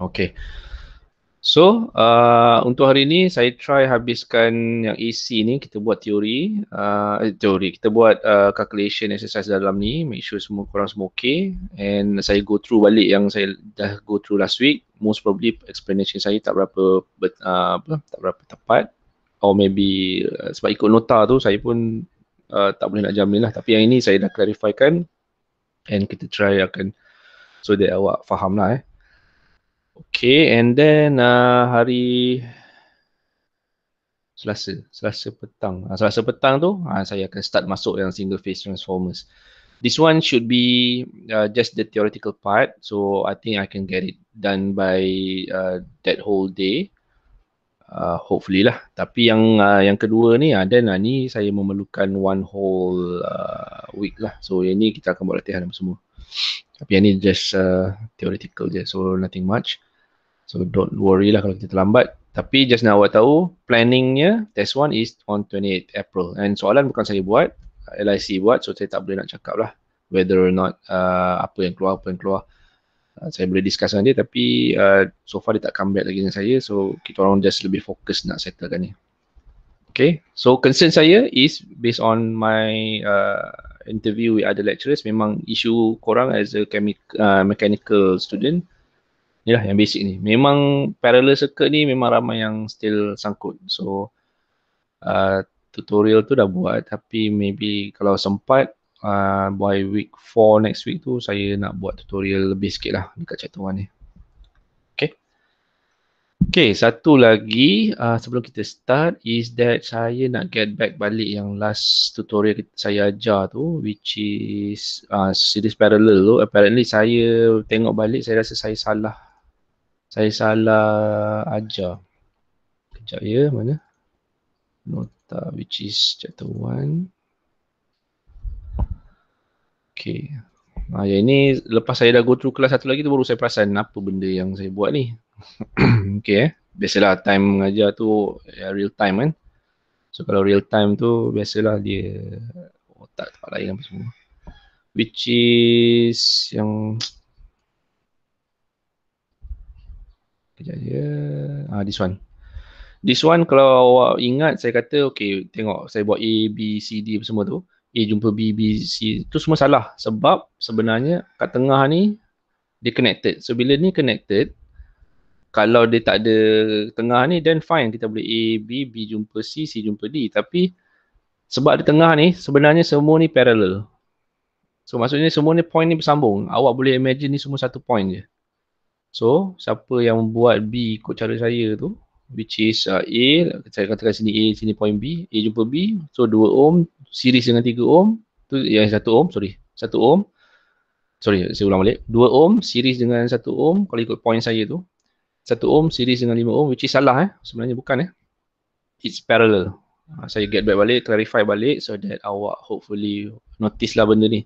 Okay. So, uh, untuk hari ini saya try habiskan yang AC e ni, kita buat teori, uh, eh, teori, kita buat uh, calculation exercise dalam ni, make sure semua korang semua okay and saya go through balik yang saya dah go through last week, most probably explanation saya tak berapa, ber, uh, apa, tak berapa tepat or maybe uh, sebab ikut nota tu saya pun uh, tak boleh nak jamin lah tapi yang ini saya dah clarify kan. and kita try akan so that awak faham lah eh. Okay, and then uh, hari Selasa, Selasa petang. Uh, selasa petang tu uh, saya akan start masuk yang single phase transformers. This one should be uh, just the theoretical part. So I think I can get it done by uh, that whole day. Uh, hopefully lah. Tapi yang uh, yang kedua ni, uh, ah, then uh, ni saya memerlukan one whole uh, week lah. So yang ni kita akan buat latihan semua. Tapi yang ni just uh, theoretical je. So nothing much. So don't worry lah kalau kita terlambat. Tapi just nak awak tahu, planningnya test one is on 28 April. And soalan bukan saya buat, LIC buat. So saya tak boleh nak cakap lah whether or not uh, apa yang keluar, apa yang keluar. Uh, saya boleh discuss dengan dia tapi uh, so far dia tak come back lagi dengan saya. So kita orang just lebih fokus nak settlekan ni. Okay, so concern saya is based on my uh, interview with other lecturers memang isu korang as a chemi- uh, mechanical student Yalah yang basic ni. Memang parallel circuit ni memang ramai yang still sangkut. So uh, tutorial tu dah buat tapi maybe kalau sempat uh, by week 4 next week tu saya nak buat tutorial lebih sikit lah dekat chapter 1 ni. Okay. Okay satu lagi uh, sebelum kita start is that saya nak get back balik yang last tutorial saya ajar tu which is uh, series parallel tu. Apparently saya tengok balik saya rasa saya salah saya salah ajar kejap ya mana nota which is chapter 1 Okay. ah yang ini lepas saya dah go through kelas satu lagi tu baru saya perasan apa benda yang saya buat ni Okay. eh biasalah time mengajar tu ya, real time kan so kalau real time tu biasalah dia otak tempat lain apa semua which is yang Kejap je. Ah, this one. This one kalau awak ingat saya kata okay tengok saya buat A, B, C, D apa semua tu. A jumpa B, B, C tu semua salah sebab sebenarnya kat tengah ni dia connected. So bila ni connected kalau dia tak ada tengah ni then fine kita boleh A, B, B jumpa C, C jumpa D tapi sebab di tengah ni sebenarnya semua ni parallel. So maksudnya semua ni point ni bersambung. Awak boleh imagine ni semua satu point je. So, siapa yang buat B ikut cara saya tu, which is uh, A, saya katakan sini A, sini point B, A jumpa B, so 2 ohm, series dengan 3 ohm, tu yang 1 ohm, sorry, 1 ohm, sorry, saya ulang balik, 2 ohm, series dengan 1 ohm, kalau ikut point saya tu, 1 ohm, series dengan 5 ohm, which is salah eh, sebenarnya bukan eh, it's parallel. Uh, saya get back balik, clarify balik so that awak hopefully notice lah benda ni.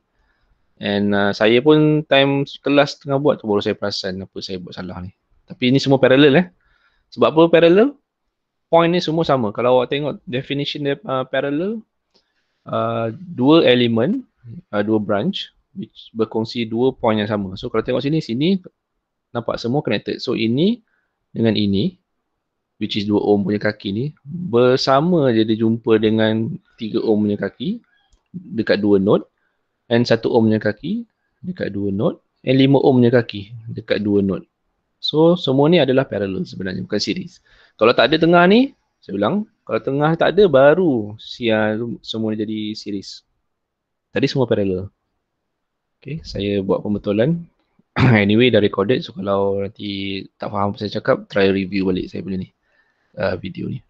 And uh, saya pun time kelas tengah buat tu baru saya perasan apa saya buat salah ni. Tapi ini semua parallel eh. Sebab apa parallel? Point ni semua sama. Kalau awak tengok definition dia uh, parallel, uh, dua elemen, uh, dua branch which berkongsi dua point yang sama. So kalau tengok sini, sini nampak semua connected. So ini dengan ini which is 2 ohm punya kaki ni bersama je dia jumpa dengan 3 ohm punya kaki dekat dua node N1 ohmnya kaki dekat dua node N5 ohmnya kaki dekat dua node So semua ni adalah parallel sebenarnya bukan series Kalau tak ada tengah ni saya ulang Kalau tengah tak ada baru semua ni jadi series Tadi semua parallel Okay saya buat pembetulan Anyway dah recorded so kalau nanti tak faham apa saya cakap Try review balik saya boleh ni uh, video ni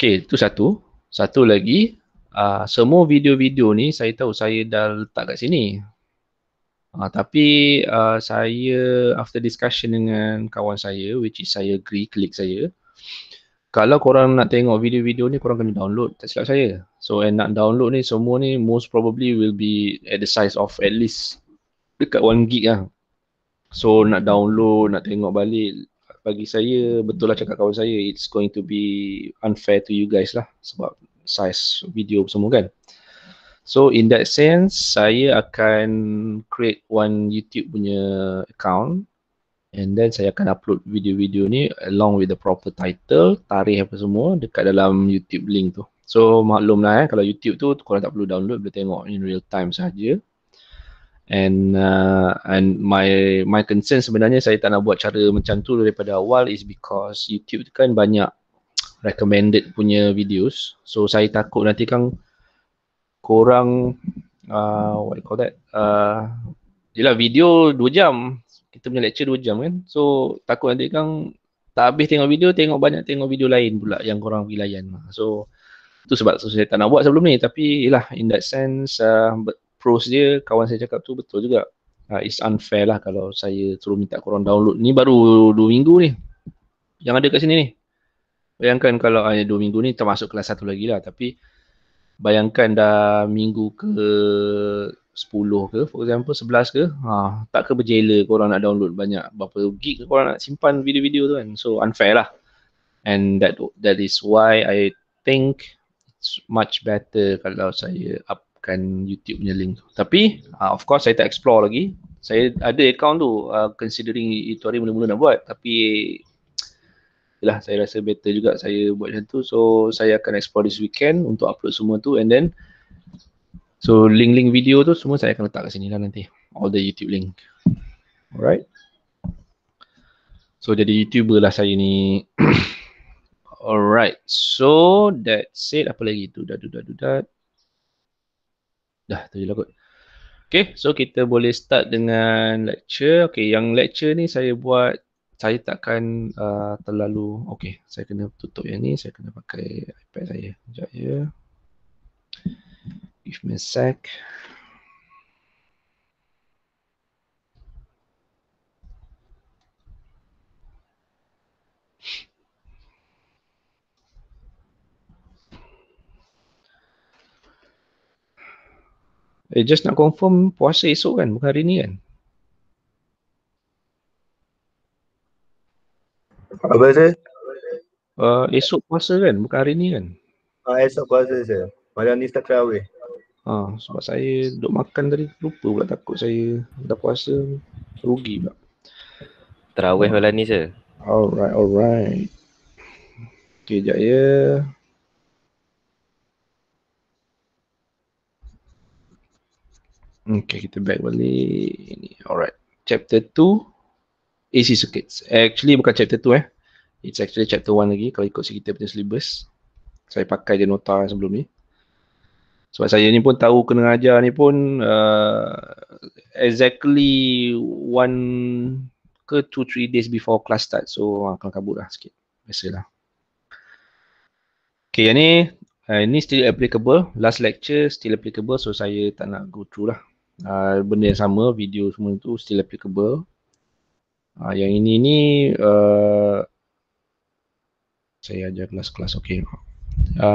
Okay tu satu Satu lagi uh, semua video-video ni saya tahu saya dah letak kat sini. Uh, tapi uh, saya after discussion dengan kawan saya which is saya agree klik saya. Kalau korang nak tengok video-video ni korang kena download tak silap saya. So and nak download ni semua ni most probably will be at the size of at least dekat 1 gig lah. So nak download, nak tengok balik bagi saya betul lah cakap kawan saya it's going to be unfair to you guys lah sebab size video semua kan so in that sense saya akan create one youtube punya account and then saya akan upload video-video ni along with the proper title tarikh apa semua dekat dalam youtube link tu so maklumlah eh kalau youtube tu korang tak perlu download boleh tengok in real time saja and uh, and my my concern sebenarnya saya tak nak buat cara macam tu daripada awal is because youtube tu kan banyak recommended punya videos so saya takut nanti kan korang uh, what you call that uh, yelah video 2 jam kita punya lecture 2 jam kan so takut nanti kan tak habis tengok video tengok banyak tengok video lain pula yang korang pergi layan so tu sebab so, saya tak nak buat sebelum ni tapi yelah in that sense uh, pros dia kawan saya cakap tu betul juga uh, it's unfair lah kalau saya suruh minta korang download ni baru 2 minggu ni yang ada kat sini ni Bayangkan kalau hanya dua minggu ni termasuk kelas satu lagi lah tapi bayangkan dah minggu ke sepuluh ke for example sebelas ke ha, tak ke berjela korang nak download banyak berapa gig ke korang nak simpan video-video tu kan so unfair lah and that that is why I think it's much better kalau saya upkan YouTube punya link tapi uh, of course saya tak explore lagi saya ada account tu uh, considering itu hari mula-mula nak buat tapi lah saya rasa better juga saya buat macam tu so saya akan explore this weekend untuk upload semua tu and then so link-link video tu semua saya akan letak kat sini lah nanti all the YouTube link alright so jadi YouTuber lah saya ni alright so that said apa lagi tu dah dah dah dah tu je lah kot Okay, so kita boleh start dengan lecture. Okay, yang lecture ni saya buat saya takkan uh, terlalu okey saya kena tutup yang ni saya kena pakai iPad saya sekejap ya give me a sec Eh, just nak confirm puasa esok kan? Bukan hari ni kan? Apa saya? Uh, esok puasa kan? Bukan hari ni kan? Uh, esok puasa saya. Malam ni start terawih. Ha, uh, sebab saya duduk makan tadi. Lupa pula takut saya dah puasa. Rugi pula. Terawih malam ni saya. Alright, alright. Okay, sekejap ya. Okay, kita back balik. Ini, alright. Chapter 2. AC circuits. Actually bukan chapter 2 eh. It's actually chapter 1 lagi kalau ikut kita punya syllabus. Saya pakai je nota sebelum ni. Sebab saya ni pun tahu kena ajar ni pun uh, exactly one ke two three days before class start. So ah, akan kabur lah sikit. Biasalah. Okay yang ni, uh, ni still applicable. Last lecture still applicable so saya tak nak go through lah. Uh, benda yang sama video semua tu still applicable Ha, yang ini ni uh, saya ajar kelas-kelas okey. Uh, ha,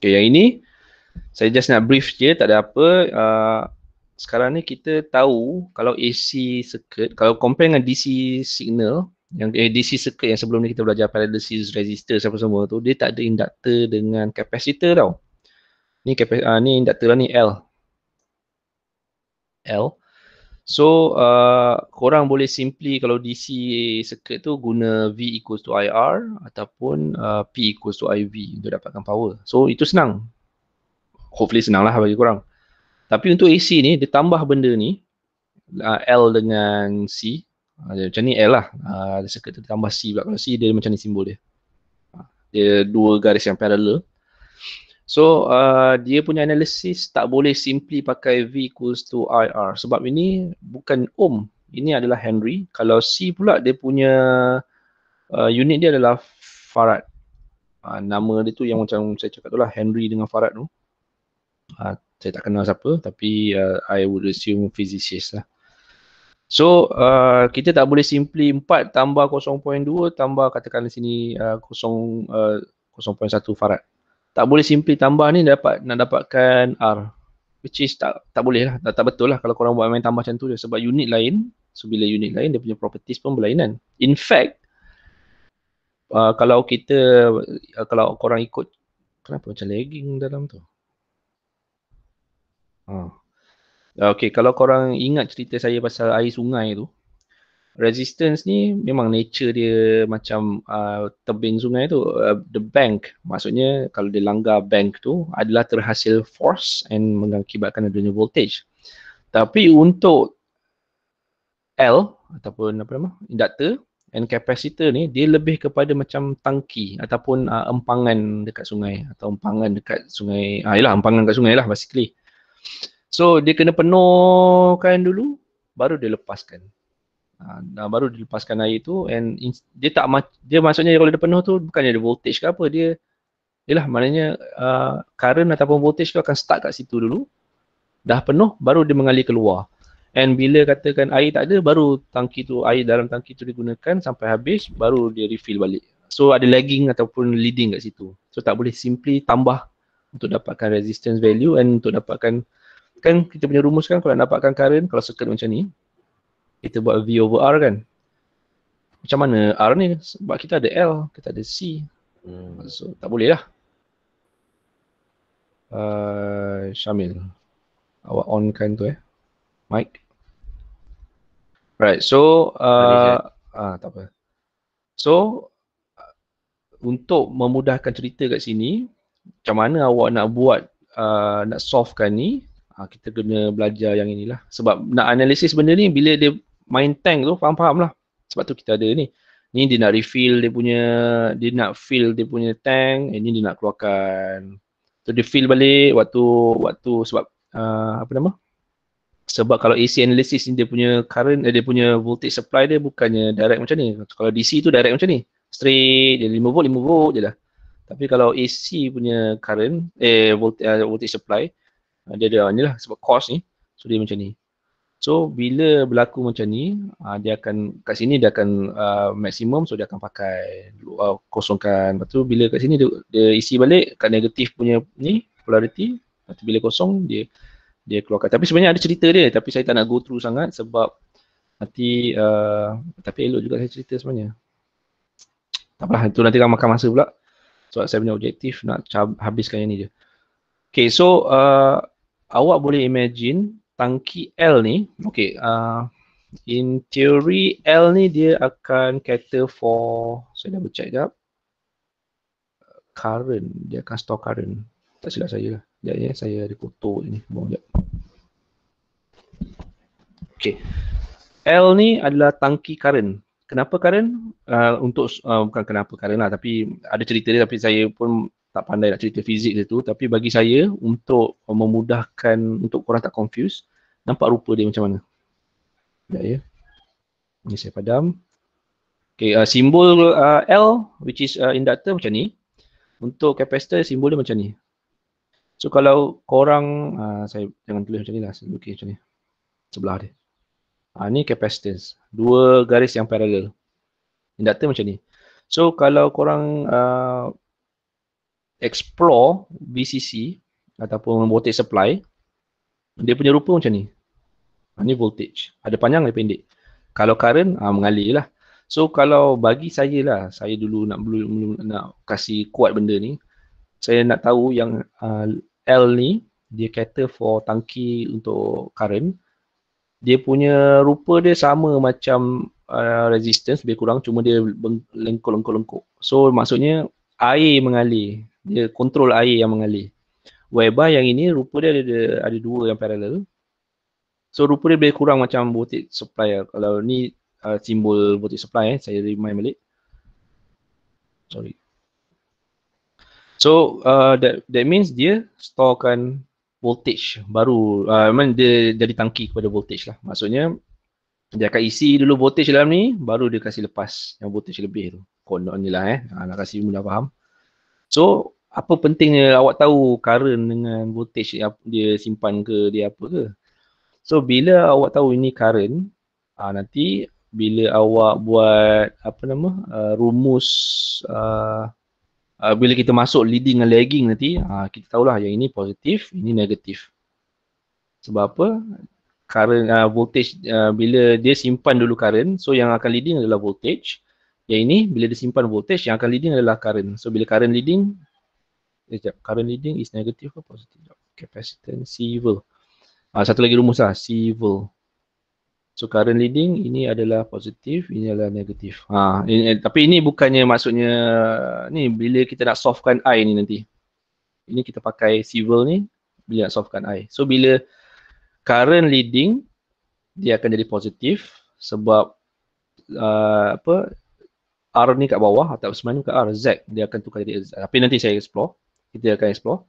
okay, yang ini saya just nak brief je tak ada apa. Uh, sekarang ni kita tahu kalau AC circuit kalau compare dengan DC signal yang eh, DC circuit yang sebelum ni kita belajar parallelism resistor apa semua tu dia tak ada inductor dengan kapasitor tau. Ni kapas uh, ha, ni inductor lah ni L. L. So uh, korang boleh simply kalau DC circuit tu guna V equals to IR ataupun uh, P equals to IV untuk dapatkan power. So itu senang. Hopefully senang lah bagi korang. Tapi untuk AC ni dia tambah benda ni uh, L dengan C. Uh, macam ni L lah. Uh, circuit tu tambah C pula. Kalau C dia macam ni simbol dia. Uh, dia dua garis yang parallel. So uh, dia punya analisis tak boleh simply pakai V equals to IR sebab ini bukan ohm. Ini adalah Henry. Kalau C pula dia punya uh, unit dia adalah Farad. Uh, nama dia tu yang macam saya cakap tu lah Henry dengan Farad tu. Uh, saya tak kenal siapa tapi uh, I would assume physicist lah. So uh, kita tak boleh simply 4 tambah 0.2 tambah katakan di sini uh, 0, uh, 0.1 Farad tak boleh simply tambah ni dapat nak dapatkan R which is tak tak boleh lah tak, tak betul lah kalau korang buat main tambah macam tu je sebab unit lain so bila unit lain dia punya properties pun berlainan in fact uh, kalau kita uh, kalau korang ikut kenapa macam lagging dalam tu uh. Okay, kalau korang ingat cerita saya pasal air sungai tu resistance ni memang nature dia macam uh, tebing sungai tu uh, the bank maksudnya kalau dia langgar bank tu adalah terhasil force and mengakibatkan adanya voltage tapi untuk L ataupun apa nama inductor and capacitor ni dia lebih kepada macam tangki ataupun uh, empangan dekat sungai atau empangan dekat sungai ah yalah empangan dekat sungai lah basically so dia kena penuhkan dulu baru dia lepaskan dan ha, baru dilepaskan air tu and in, dia tak ma- dia maksudnya kalau dia penuh tu bukannya ada voltage ke apa dia ialah maknanya uh, current ataupun voltage tu akan start kat situ dulu dah penuh baru dia mengalir keluar and bila katakan air tak ada baru tangki tu air dalam tangki tu digunakan sampai habis baru dia refill balik so ada lagging ataupun leading kat situ so tak boleh simply tambah untuk dapatkan resistance value and untuk dapatkan kan kita punya rumus kan kalau nak dapatkan current kalau circuit macam ni kita buat V over R kan macam mana R ni sebab kita ada L kita ada C hmm. so tak boleh lah uh, Syamil awak on kan tu eh Mike right so kan? uh, ah uh, tak apa so uh, untuk memudahkan cerita kat sini macam mana awak nak buat uh, nak solvekan ni ah, kita kena belajar yang inilah sebab nak analisis benda ni bila dia main tank tu faham-faham lah sebab tu kita ada ni ni dia nak refill dia punya dia nak fill dia punya tank ini eh, dia nak keluarkan tu dia fill balik waktu waktu sebab uh, apa nama sebab kalau AC analysis ni dia punya current eh, dia punya voltage supply dia bukannya direct macam ni kalau DC tu direct macam ni straight dia 5 volt 5 volt je lah tapi kalau AC punya current eh voltage, uh, voltage supply uh, dia ada ni lah sebab cost ni so dia macam ni So bila berlaku macam ni, uh, dia akan kat sini dia akan uh, ah, maksimum so dia akan pakai uh, kosongkan. Lepas tu bila kat sini dia, dia isi balik kat negatif punya ni polarity, Lepas tu bila kosong dia dia keluarkan. Tapi sebenarnya ada cerita dia tapi saya tak nak go through sangat sebab nanti uh, tapi elok juga saya cerita sebenarnya. Tak apalah itu nanti akan makan masa pula. Sebab saya punya objektif nak cab- habiskan yang ni je. Okay so uh, awak boleh imagine tangki L ni, okay, uh, in theory L ni dia akan cater for, saya dah check jap, current, dia akan store current. Tak silap saya lah. Sekejap ya, saya ada foto ni. Bawang sekejap. Okay. L ni adalah tangki current. Kenapa current? Uh, untuk, uh, bukan kenapa current lah tapi ada cerita dia tapi saya pun tak pandai nak cerita fizik dia tu. Tapi bagi saya untuk memudahkan, untuk korang tak confuse, Nampak rupa dia macam mana. Sekejap ya. Ini saya padam. Okay, uh, simbol uh, L which is uh, inductor macam ni. Untuk kapasitor simbol dia macam ni. So kalau korang, uh, saya jangan tulis macam ni lah. Okay macam ni. Sebelah dia. Ha, ni capacitance. Dua garis yang paralel. Inductor macam ni. So kalau korang uh, explore VCC ataupun voltage supply, dia punya rupa macam ni. Ha, ni voltage. Ada panjang, ada pendek. Kalau current, ha, mengalir lah. So kalau bagi saya lah, saya dulu nak nak kasih kuat benda ni, saya nak tahu yang uh, L ni, dia cater for tangki untuk current. Dia punya rupa dia sama macam uh, resistance lebih kurang, cuma dia lengkok-lengkok-lengkok. So maksudnya air mengalir. Dia kontrol air yang mengalir whereby yang ini rupa dia ada, ada dua yang paralel so rupa dia lebih kurang macam botik supply kalau ni uh, simbol voltage supply eh. saya remind balik sorry so uh, that that means dia storekan voltage baru uh, I mean dia jadi tangki kepada voltage lah maksudnya dia akan isi dulu voltage dalam ni baru dia kasi lepas yang voltage lebih tu kononnya lah eh ah, nak kasih mudah faham so apa pentingnya awak tahu current dengan voltage dia simpan ke dia apa ke so bila awak tahu ini current uh, nanti bila awak buat apa nama uh, rumus uh, uh, bila kita masuk leading dan lagging nanti uh, kita tahulah yang ini positif ini negatif sebab apa current uh, voltage uh, bila dia simpan dulu current so yang akan leading adalah voltage yang ini bila dia simpan voltage yang akan leading adalah current so bila current leading Eh, sekejap. Current leading is negative ke positive? Capacitance civil. Ah, satu lagi rumus lah. Civil. So current leading ini adalah positif, ini adalah negatif. Ha, ini, eh, tapi ini bukannya maksudnya ni bila kita nak softkan I ni nanti. Ini kita pakai civil ni bila nak softkan I. So bila current leading dia akan jadi positif sebab uh, apa R ni kat bawah atau sebenarnya bukan R, Z dia akan tukar jadi Z. Tapi nanti saya explore kita akan explore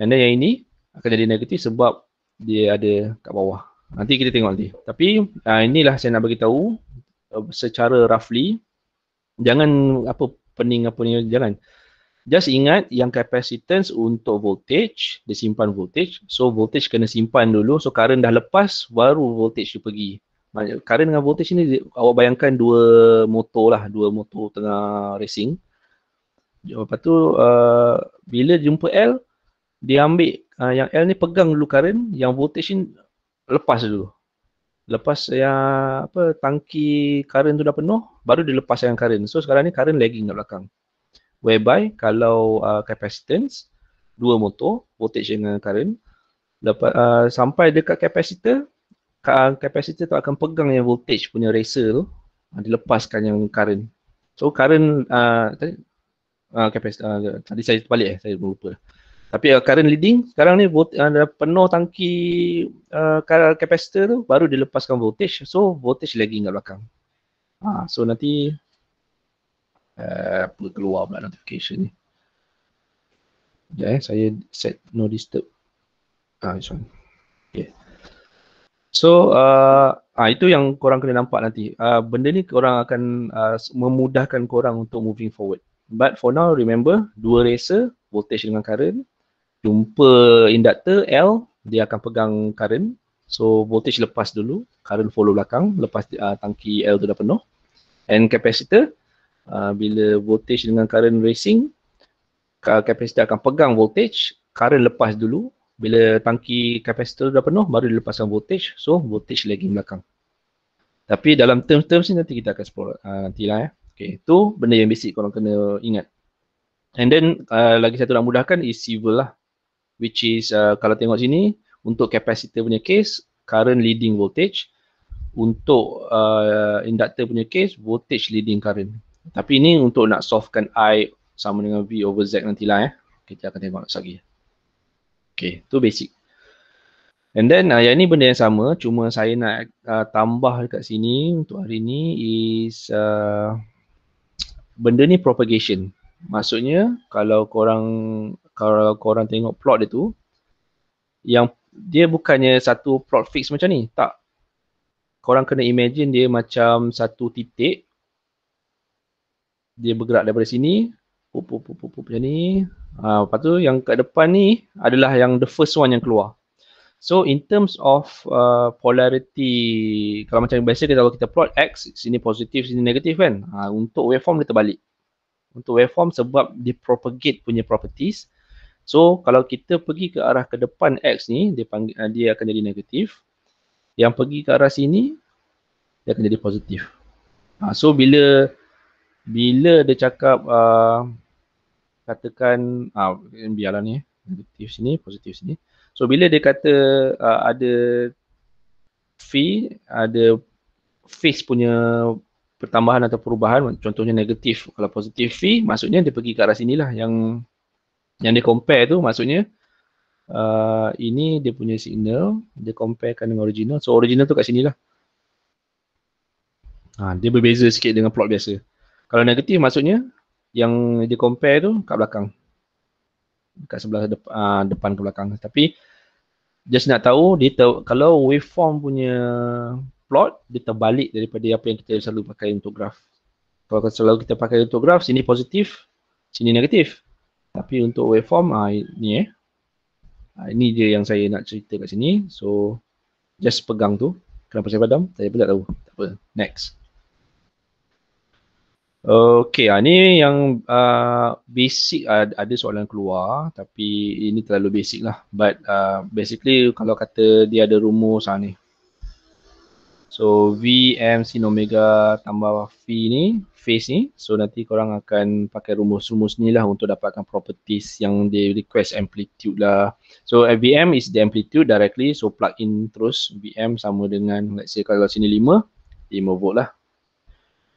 and then yang ini akan jadi negatif sebab dia ada kat bawah nanti kita tengok nanti tapi uh, inilah saya nak bagi tahu uh, eh, secara roughly jangan apa pening apa ni jangan just ingat yang capacitance untuk voltage dia simpan voltage so voltage kena simpan dulu so current dah lepas baru voltage tu pergi current dengan voltage ni awak bayangkan dua motor lah dua motor tengah racing Lepas tu uh, bila jumpa L dia ambil uh, yang L ni pegang dulu current yang voltage ni lepas dulu. Lepas yang apa tangki current tu dah penuh baru dia lepas yang current. So sekarang ni current lagging kat belakang. Whereby kalau uh, capacitance dua motor voltage dengan current lepas uh, sampai dekat kapasitor kapasitor tu akan pegang yang voltage punya racer tu dilepaskan yang current so current uh, capacity ah, uh, ah, tadi saya terbalik eh saya lupa. Tapi uh, current leading sekarang ni volt, uh, penuh tangki uh, kapasitor tu baru dilepaskan voltage. So voltage lagi kat belakang. Ha, so nanti uh, apa keluar pula notification ni. Sekejap eh, saya set no disturb. Ah, this one. Okay. So uh, ah, itu yang korang kena nampak nanti. Uh, benda ni korang akan uh, memudahkan korang untuk moving forward. But for now, remember, dua racer, voltage dengan current, jumpa inductor L, dia akan pegang current. So, voltage lepas dulu, current follow belakang, lepas uh, tangki L tu dah penuh. And capacitor, uh, bila voltage dengan current racing, capacitor akan pegang voltage, current lepas dulu. Bila tangki kapasitor dah penuh, baru dilepaskan voltage. So, voltage lagging belakang. Tapi dalam term terms ni nanti kita akan explore uh, ah, nanti ya. Eh. Okay, itu benda yang basic korang kena ingat. And then uh, lagi satu nak mudahkan is civil lah. Which is uh, kalau tengok sini untuk capacitor punya case current leading voltage untuk uh, inductor punya case voltage leading current. Tapi ini untuk nak solvekan I sama dengan V over Z nanti lah ya. Eh. Kita akan tengok lagi. Okay, tu basic. And then uh, yang ni benda yang sama cuma saya nak uh, tambah dekat sini untuk hari ni is uh, benda ni propagation. Maksudnya kalau korang kalau korang tengok plot dia tu yang dia bukannya satu plot fix macam ni. Tak. Korang kena imagine dia macam satu titik dia bergerak daripada sini pop pop pop macam ni. Ah ha, lepas tu yang kat depan ni adalah yang the first one yang keluar. So in terms of uh, polarity, kalau macam biasa kita, kalau kita plot X, sini positif, sini negatif kan. Ha, untuk waveform dia terbalik. Untuk waveform sebab dia propagate punya properties. So kalau kita pergi ke arah ke depan X ni, dia, panggil, uh, dia akan jadi negatif. Yang pergi ke arah sini, dia akan jadi positif. Ha, so bila bila dia cakap uh, katakan, uh, biarlah ni, negatif sini, positif sini. So bila dia kata uh, ada fee, ada fees punya pertambahan atau perubahan, contohnya negatif. Kalau positif fee, maksudnya dia pergi ke arah sinilah yang yang dia compare tu maksudnya uh, ini dia punya signal, dia comparekan dengan original. So original tu kat sinilah. Ha, dia berbeza sikit dengan plot biasa. Kalau negatif maksudnya yang dia compare tu kat belakang, dekat sebelah dep- uh, depan ke belakang tapi just nak tahu dia ter- kalau waveform punya plot dia terbalik daripada apa yang kita selalu pakai untuk graf kalau selalu kita pakai untuk graf sini positif sini negatif tapi untuk waveform uh, ah, ni eh uh, ini dia yang saya nak cerita kat sini so just pegang tu kenapa saya padam saya pun tak tahu tak apa next Okey, ha, ni yang uh, basic uh, ada soalan keluar tapi ini terlalu basic lah. But uh, basically kalau kata dia ada rumus ha, ni. So Vm sin omega tambah V ni, phase ni. So nanti korang akan pakai rumus-rumus ni lah untuk dapatkan properties yang dia request amplitude lah. So Vm is the amplitude directly. So plug in terus Vm sama dengan let's say kalau sini 5, 5 volt lah.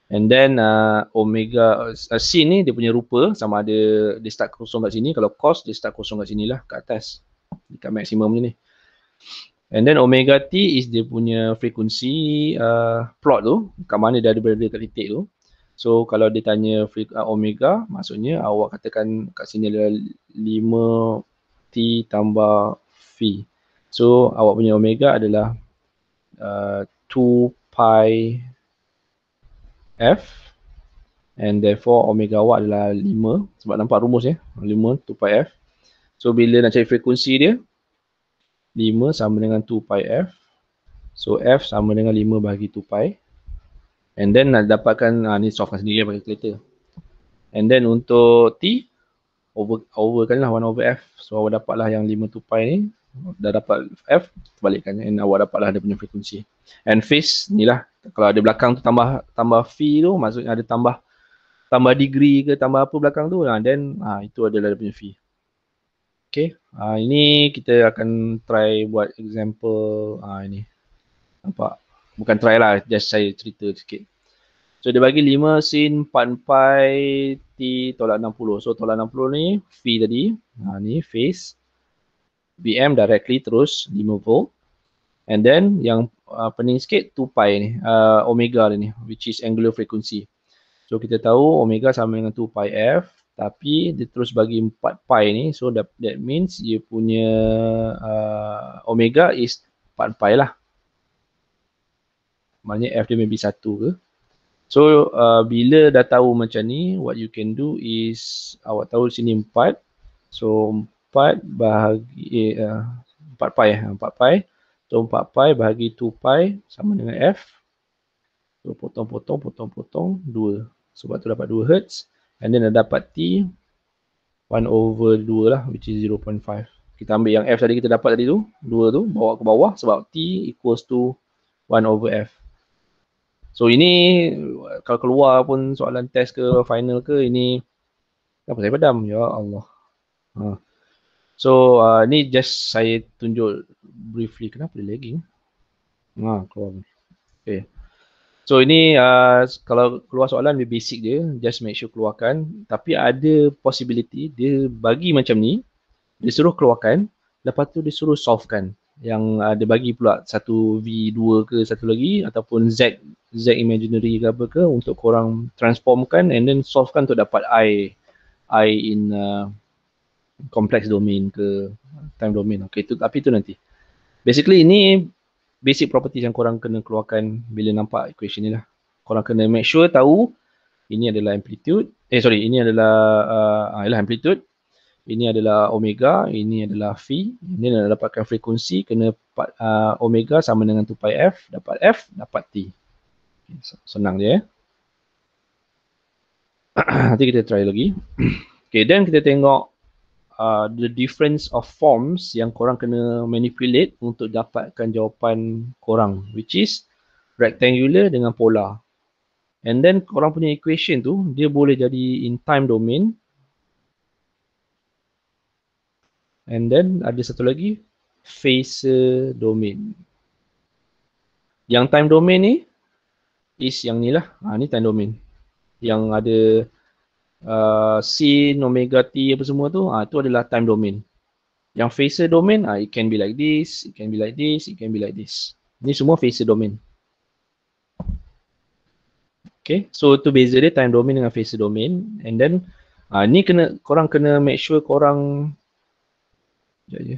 And then uh, omega uh, sin ni dia punya rupa sama ada dia start kosong kat sini kalau cos dia start kosong kat lah kat atas dekat maksimum je ni. And then omega t is dia punya frekuensi uh, plot tu kat mana dia ada berada kat titik tu. So kalau dia tanya uh, omega maksudnya awak katakan kat sini adalah 5 t tambah phi. So awak punya omega adalah uh, 2 pi F and therefore omega watt adalah 5 sebab nampak rumus ya 5 2 pi F so bila nak cari frekuensi dia 5 sama dengan 2 pi F so F sama dengan 5 bagi 2 pi and then nak dapatkan uh, ni solvekan sendiri lah, pakai calculator and then untuk T over over kan lah 1 over F so awak dapatlah yang 5 2 pi ni dah dapat F balikkan and awak dapatlah dia punya frekuensi and phase ni lah kalau ada belakang tu tambah tambah fee tu maksudnya ada tambah tambah degree ke tambah apa belakang tu lah then ha, itu adalah dia punya fee Okay, ha, ini kita akan try buat example ha, ini nampak bukan try lah just saya cerita sikit so dia bagi 5 sin 4 pi t tolak 60 so tolak 60 ni fee tadi ha, ni face. BM directly terus 5 volt and then yang uh, pening sikit 2pi ni uh, omega ni which is angular frequency so kita tahu omega sama dengan 2pi f tapi dia terus bagi 4pi ni so that, that means dia punya uh, omega is 4pi lah maknanya f dia maybe 1 ke so uh, bila dah tahu macam ni what you can do is awak tahu sini 4 so 4 bahagi eh, uh, 4pi ya 4pi So 4 pi bagi 2 pi sama dengan F. So potong-potong, potong-potong 2. Sebab tu dapat 2 Hz. And then dah dapat T 1 over 2 lah which is 0.5. Kita ambil yang F tadi kita dapat tadi tu. 2 tu bawa ke bawah sebab T equals to 1 over F. So ini kalau keluar pun soalan test ke final ke ini Kenapa saya padam? Ya Allah. Ha. Huh. So uh, ni just saya tunjuk briefly kenapa dia lagging. Ha, keluar. Okay. So ini uh, kalau keluar soalan dia basic dia, just make sure keluarkan. Tapi ada possibility dia bagi macam ni, dia suruh keluarkan, lepas tu dia suruh solvekan. Yang uh, dia bagi pula satu V2 ke satu lagi ataupun Z, Z imaginary ke apa ke untuk korang transformkan and then solvekan untuk dapat I, I in uh, complex domain ke time domain. Okey, itu, tapi tu nanti. Basically ini basic properties yang korang kena keluarkan bila nampak equation ni lah. Korang kena make sure tahu ini adalah amplitude. Eh sorry, ini adalah uh, ah, ialah amplitude. Ini adalah omega, ini adalah phi. Ini nak dapatkan frekuensi kena part, uh, omega sama dengan 2 pi f, dapat f, dapat t. senang dia. eh. Nanti kita try lagi. okay, then kita tengok uh, the difference of forms yang korang kena manipulate untuk dapatkan jawapan korang which is rectangular dengan polar and then korang punya equation tu dia boleh jadi in time domain and then ada satu lagi phase domain yang time domain ni is yang ni lah ha, ni time domain yang ada Uh, sin, omega t apa semua tu, ah uh, tu adalah time domain. Yang phasor domain, ah uh, it can be like this, it can be like this, it can be like this. Ini semua phasor domain. Okay, so tu beza dia time domain dengan phasor domain. And then, ah uh, ni kena, korang kena make sure korang, sekejap je.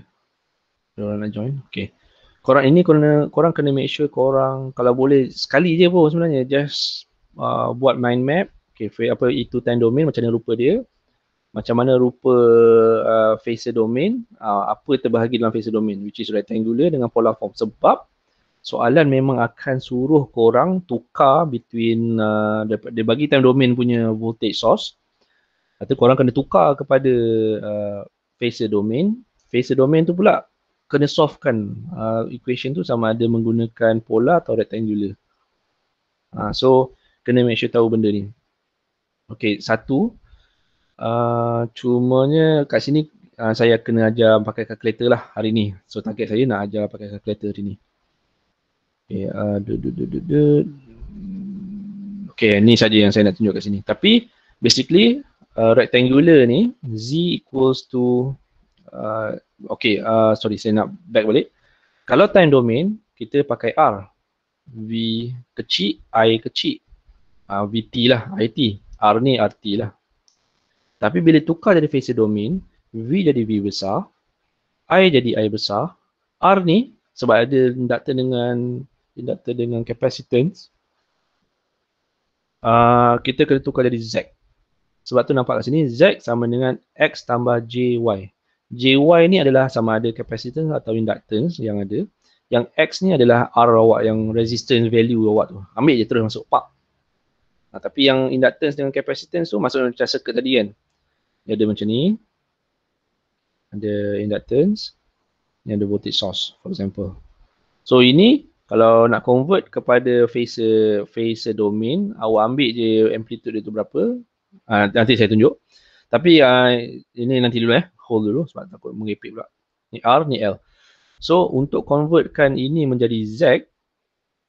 Korang nak join, okay. Korang ini kena, korang kena make sure korang, kalau boleh sekali je pun sebenarnya, just uh, buat mind map, Okay, free, apa itu time domain, macam mana rupa dia. Macam mana rupa uh, phase domain, uh, apa terbahagi dalam phase domain which is rectangular dengan polar form. Sebab soalan memang akan suruh korang tukar between, uh, dia bagi time domain punya voltage source. Atau korang kena tukar kepada uh, phase domain. Phase domain tu pula kena solvekan uh, equation tu sama ada menggunakan polar atau rectangular. Uh, so kena make sure tahu benda ni. Okey, satu. Uh, cumanya kat sini uh, saya kena ajar pakai kalkulator lah hari ni. So target saya nak ajar pakai kalkulator hari ni. Okey, ah, uh, okay, ni saja yang saya nak tunjuk kat sini. Tapi basically uh, rectangular ni Z equals to uh, Okay, uh, sorry saya nak back balik. Kalau time domain, kita pakai R. V kecil, I kecil. Uh, VT lah, IT. R ni RT lah. Tapi bila tukar jadi phase domain, V jadi V besar, I jadi I besar, R ni sebab ada inductor dengan inductor dengan capacitance, uh, kita kena tukar jadi Z. Sebab tu nampak kat sini Z sama dengan X tambah JY. JY ni adalah sama ada capacitance atau inductance yang ada. Yang X ni adalah R awak yang resistance value awak tu. Ambil je terus masuk. Pak. Ha, tapi yang inductance dengan capacitance tu masuk dalam charge circuit tadi kan. Dia ada macam ni. Ada inductance. Ini ada voltage source for example. So ini kalau nak convert kepada phase phase domain, awak ambil je amplitude dia tu berapa. Ha, nanti saya tunjuk. Tapi uh, ini nanti dulu eh. Hold dulu sebab takut mengepek pula. Ni R, ni L. So untuk convertkan ini menjadi Z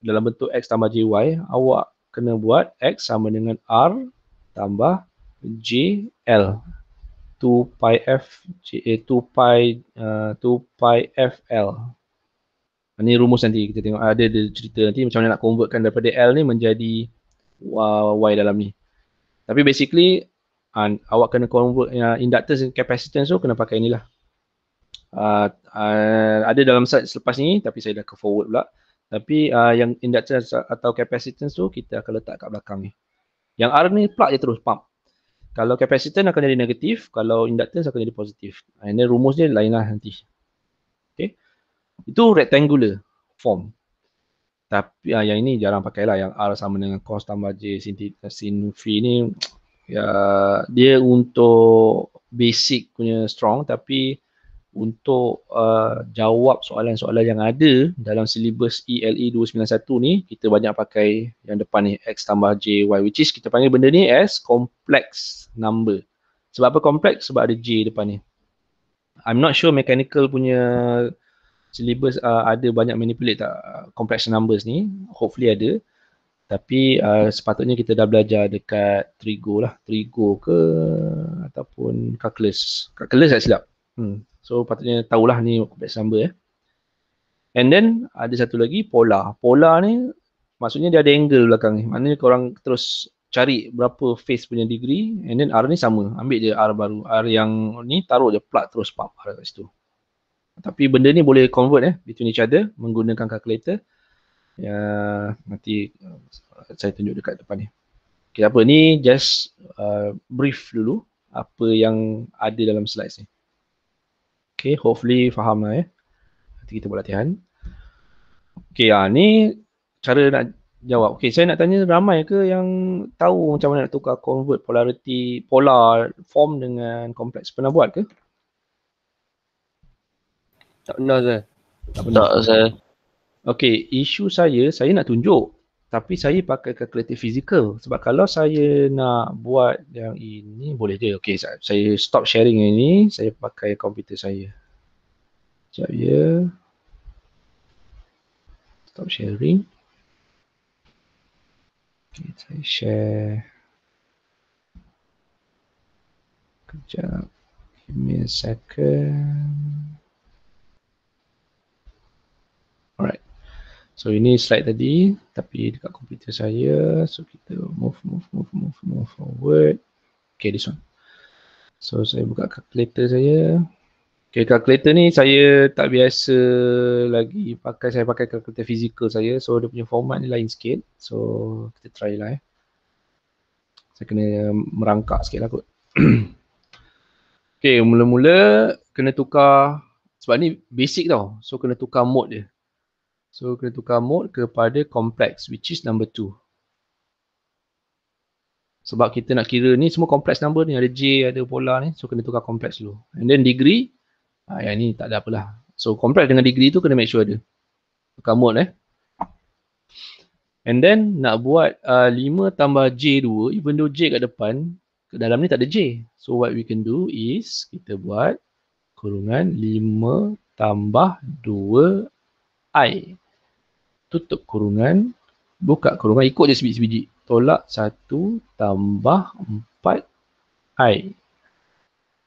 dalam bentuk X tambah JY, awak kena buat X sama dengan R tambah JL 2 pi F J, eh, 2 pi uh, 2 pi FL ini ah, rumus nanti kita tengok ada ada cerita nanti macam mana nak convertkan daripada L ni menjadi uh, Y dalam ni tapi basically uh, awak kena convert uh, inductance and capacitance tu so kena pakai inilah uh, uh, ada dalam slide selepas ni tapi saya dah ke forward pula tapi uh, yang inductance atau capacitance tu kita akan letak kat belakang ni. Yang R ni plug je terus pump. Kalau capacitance akan jadi negatif, kalau inductance akan jadi positif. And ah, then rumus dia lain lah nanti. Okay. Itu rectangular form. Tapi uh, yang ini jarang pakai lah. Yang R sama dengan cos tambah J sin, sin phi ni. Uh, dia untuk basic punya strong tapi untuk uh, jawab soalan-soalan yang ada dalam silibus ELE 291 e ni kita banyak pakai yang depan ni X tambah J Y which is kita panggil benda ni as complex number. Sebab apa complex? Sebab ada J depan ni. I'm not sure mechanical punya silibus uh, ada banyak manipulate tak uh, complex numbers ni. Hopefully ada. Tapi uh, sepatutnya kita dah belajar dekat trigo lah. Trigo ke ataupun calculus. Calculus saya silap. Hmm. So patutnya tahulah ni complex number eh. And then ada satu lagi pola. Pola ni maksudnya dia ada angle belakang ni. Maknanya kau orang terus cari berapa face punya degree and then R ni sama. Ambil je R baru. R yang ni taruh je plug terus pop R kat situ. Tapi benda ni boleh convert eh between each other menggunakan calculator. Ya nanti uh, saya tunjuk dekat depan ni. Okay, apa ni just uh, brief dulu apa yang ada dalam slide ni. Okay, hopefully faham lah eh. Nanti kita buat latihan. Okay, ah, ni cara nak jawab. Okay, saya nak tanya ramai ke yang tahu macam mana nak tukar convert polarity, polar form dengan kompleks. Pernah buat ke? Tak pernah saya. Tak pernah. saya. Okay, isu saya, saya nak tunjuk tapi saya pakai kalkulator fizikal sebab kalau saya nak buat yang ini boleh je okey saya stop sharing ini saya pakai komputer saya sekejap ya stop sharing okey saya share kejap give me a second So ini slide tadi tapi dekat komputer saya so kita move move move move move forward. Okay this one. So saya buka calculator saya. Okay calculator ni saya tak biasa lagi pakai saya pakai calculator physical saya so dia punya format ni lain sikit. So kita try lah eh. Saya kena merangkak sikit lah kot. okay mula-mula kena tukar sebab ni basic tau. So kena tukar mode dia. So kena tukar mode kepada complex which is number 2. Sebab kita nak kira ni semua complex number ni ada J ada pola ni so kena tukar complex dulu. And then degree ha, yang ni tak ada apalah. So complex dengan degree tu kena make sure ada. Tukar mode eh. And then nak buat uh, ah, 5 tambah J2 even though J kat depan ke dalam ni tak ada J. So what we can do is kita buat kurungan 5 tambah 2 I tutup kurungan, buka kurungan, ikut je sebiji-sebiji. Tolak 1 tambah 4 I.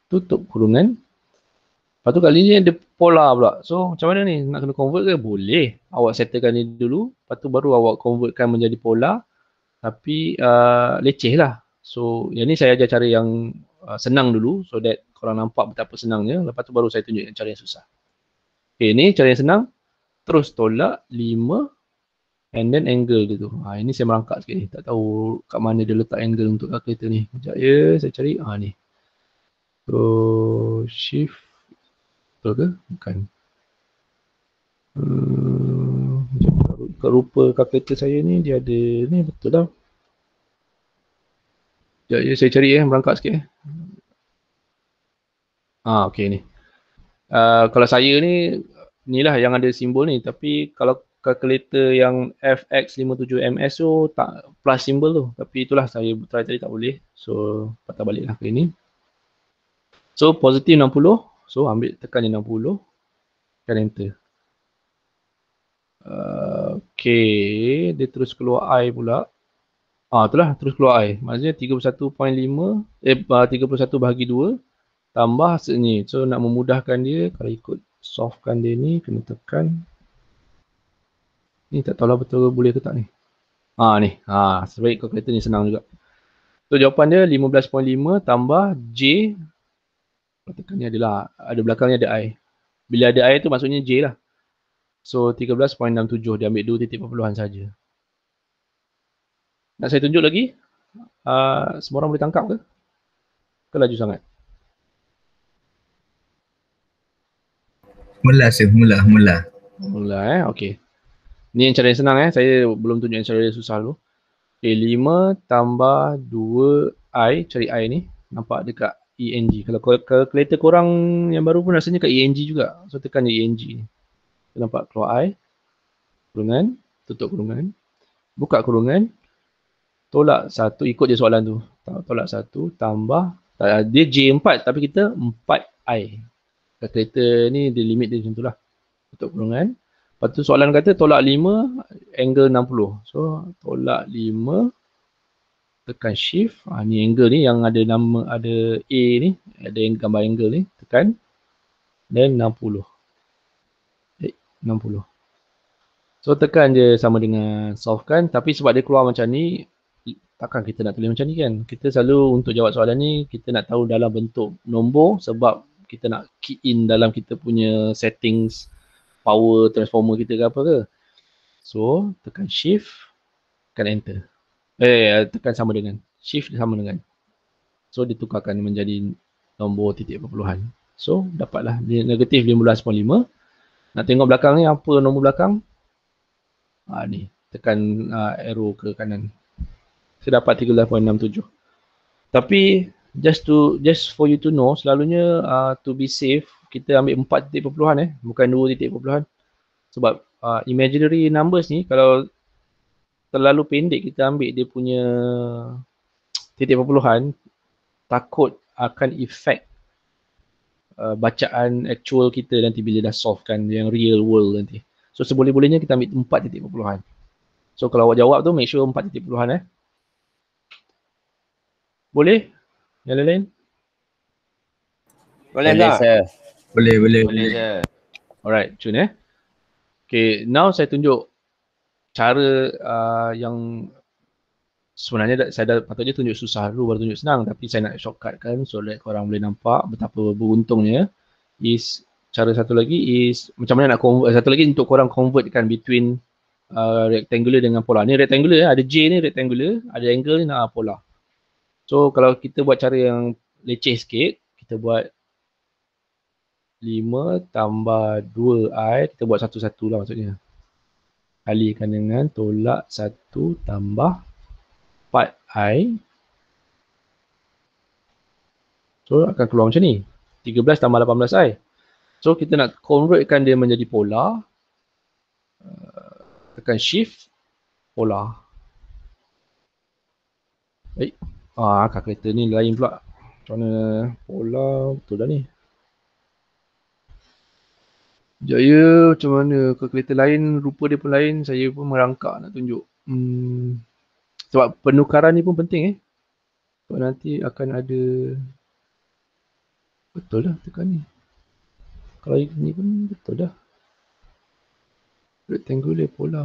Tutup kurungan. Lepas tu kali ni ada pola pula. So macam mana ni? Nak kena convert ke? Boleh. Awak settlekan ni dulu. Lepas tu baru awak convertkan menjadi pola. Tapi uh, leceh lah. So yang ni saya ajar cara yang uh, senang dulu. So that korang nampak betapa senangnya. Lepas tu baru saya tunjuk cara yang susah. Okay ni cara yang senang terus tolak 5 and then angle dia tu. Ha, ini saya merangkak sikit ni. Tak tahu kat mana dia letak angle untuk kereta ni. Sekejap ya saya cari. Ha, ni. So shift betul ke? Bukan. Hmm, kat rupa kereta saya ni dia ada ni betul lah. Sekejap ya saya cari ya merangkak sikit. Eh. Ha, okay ni. Uh, kalau saya ni ni lah yang ada simbol ni tapi kalau calculator yang FX57MS tu tak plus simbol tu tapi itulah saya try tadi tak boleh so patah balik lah kali ni so positif 60 so ambil tekan je 60 kan enter uh, okay dia terus keluar I pula Ah itulah terus keluar I. Maksudnya 31.5 eh 31 bahagi 2 tambah ni. So nak memudahkan dia kalau ikut softkan dia ni kena tekan ni tak tahulah betul boleh ke tak ni ha ni ha sebaik calculator ni senang juga so jawapan dia 15.5 tambah J tekan ni adalah ada belakangnya ada I bila ada I tu maksudnya J lah so 13.67 dia ambil dua titik perpuluhan saja. nak saya tunjuk lagi uh, semua orang boleh tangkap ke ke laju sangat Mula saya, mula, mula. Mula eh, okey. Ni yang cara yang senang eh. Saya belum tunjuk yang cara yang susah dulu. Okay, 5 tambah 2i, cari i ni. Nampak dekat ENG. Kalau kalkulator korang yang baru pun rasanya kat ENG juga. So tekan je ENG ni. nampak keluar i. Kurungan, tutup kurungan. Buka kurungan. Tolak satu ikut je soalan tu. Tolak satu tambah, dia J4 tapi kita 4i kereta ni dia limit dia macam tu lah untuk kurungan lepas tu soalan kata tolak 5 angle 60 so tolak 5 tekan shift ha, ni angle ni yang ada nama ada A ni ada yang gambar angle ni tekan then 60 eh 60 so tekan je sama dengan solve kan tapi sebab dia keluar macam ni takkan kita nak tulis macam ni kan kita selalu untuk jawab soalan ni kita nak tahu dalam bentuk nombor sebab kita nak key in dalam kita punya settings power transformer kita ke apa ke. So, tekan shift, tekan enter. Eh, eh tekan sama dengan. Shift sama dengan. So, dia tukarkan menjadi nombor titik perpuluhan. So, dapatlah negatif 15.5. Nak tengok belakang ni apa nombor belakang? Ha, ni, tekan uh, arrow ke kanan. Saya dapat 13.67. Tapi just to just for you to know selalunya uh, to be safe kita ambil empat titik perpuluhan eh bukan dua titik perpuluhan sebab uh, imaginary numbers ni kalau terlalu pendek kita ambil dia punya titik perpuluhan takut akan efek uh, bacaan actual kita nanti bila dah solve kan yang real world nanti so seboleh-bolehnya kita ambil empat titik perpuluhan so kalau awak jawab tu make sure empat titik perpuluhan eh boleh yang lain? Boleh, boleh tak? Boleh, boleh, boleh. boleh. Alright, cun eh. Okay, now saya tunjuk cara uh, yang sebenarnya saya dah patutnya tunjuk susah dulu baru tunjuk senang tapi saya nak shortcutkan so that korang boleh nampak betapa beruntungnya is cara satu lagi is macam mana nak convert eh, satu lagi untuk korang convert kan between uh, rectangular dengan pola ni rectangular ada J ni rectangular ada angle ni nak pola So kalau kita buat cara yang leceh sikit, kita buat 5 tambah 2i, kita buat satu-satu lah maksudnya. Kalikan dengan tolak 1 tambah 4i. So akan keluar macam ni. 13 tambah 18i. So kita nak convertkan dia menjadi pola. Uh, tekan shift, pola. Baik. Eh. Ah, akar kereta ni lain pula. Macam mana pola betul dah ni. Jaya macam mana ke kereta lain, rupa dia pun lain, saya pun merangkak nak tunjuk. Hmm. Sebab penukaran ni pun penting eh. Sebab nanti akan ada Betul dah tekan ni. Kalau ini pun betul dah. Rectangular pola.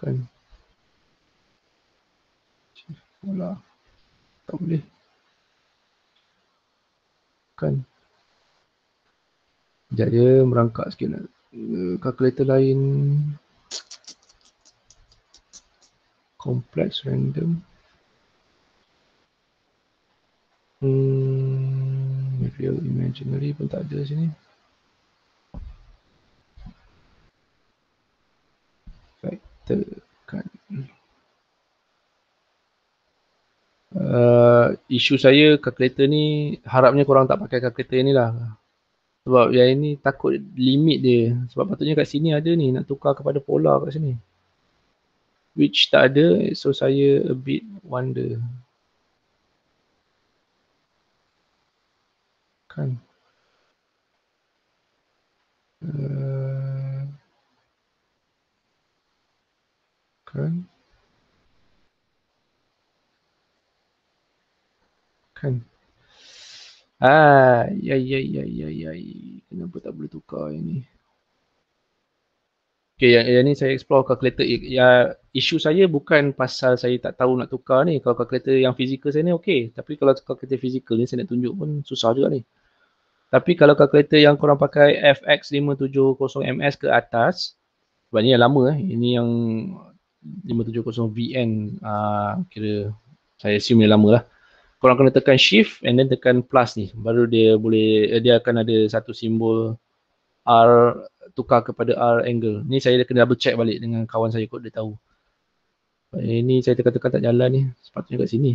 Kan. Okay. Bola. Tak boleh. Kan. Sekejap je merangkak sikit nak eh, calculator lain. Complex random. Hmm, real imaginary pun tak ada sini. Factor. isu saya calculator ni harapnya korang tak pakai calculator ni lah sebab yang ini takut limit dia sebab patutnya kat sini ada ni nak tukar kepada pola kat sini which tak ada so saya a bit wonder kan uh, kan kan ai ah, ya ya ya ya ya kenapa tak boleh tukar yang ni okey yang, yang ni saya explore calculator ya isu saya bukan pasal saya tak tahu nak tukar ni kalau calculator yang fizikal saya ni okey tapi kalau calculator fizikal ni saya nak tunjuk pun susah juga ni tapi kalau calculator yang korang pakai FX570MS ke atas sebab ni yang lama eh. Ini yang 570VN uh, ah, kira saya assume ni lama lah korang kena tekan shift and then tekan plus ni baru dia boleh eh, dia akan ada satu simbol R tukar kepada R angle ni saya kena double check balik dengan kawan saya kot dia tahu ini eh, saya tekan-tekan tak jalan ni sepatutnya kat sini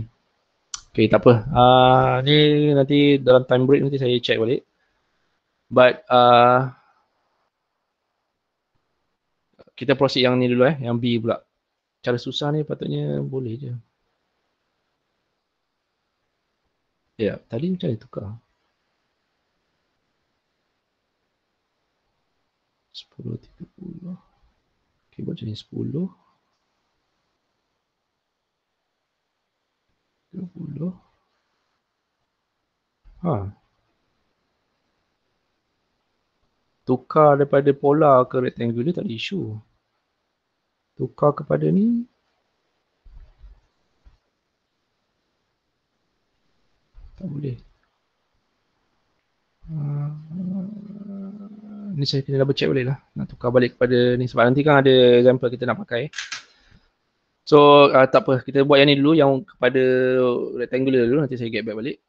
Okay tak apa uh, ni nanti dalam time break nanti saya check balik but uh, kita proceed yang ni dulu eh yang B pula cara susah ni patutnya boleh je Ya, tadi macam mana tukar? 10.30 Ok, buat macam ni 10 20 Ha. Tukar daripada pola ke rectangular tak ada isu. Tukar kepada ni Tak boleh. Uh, ni saya kena double check boleh lah nak tukar balik kepada ni sebab nanti kan ada example kita nak pakai so uh, tak apa kita buat yang ni dulu yang kepada rectangular dulu nanti saya get back balik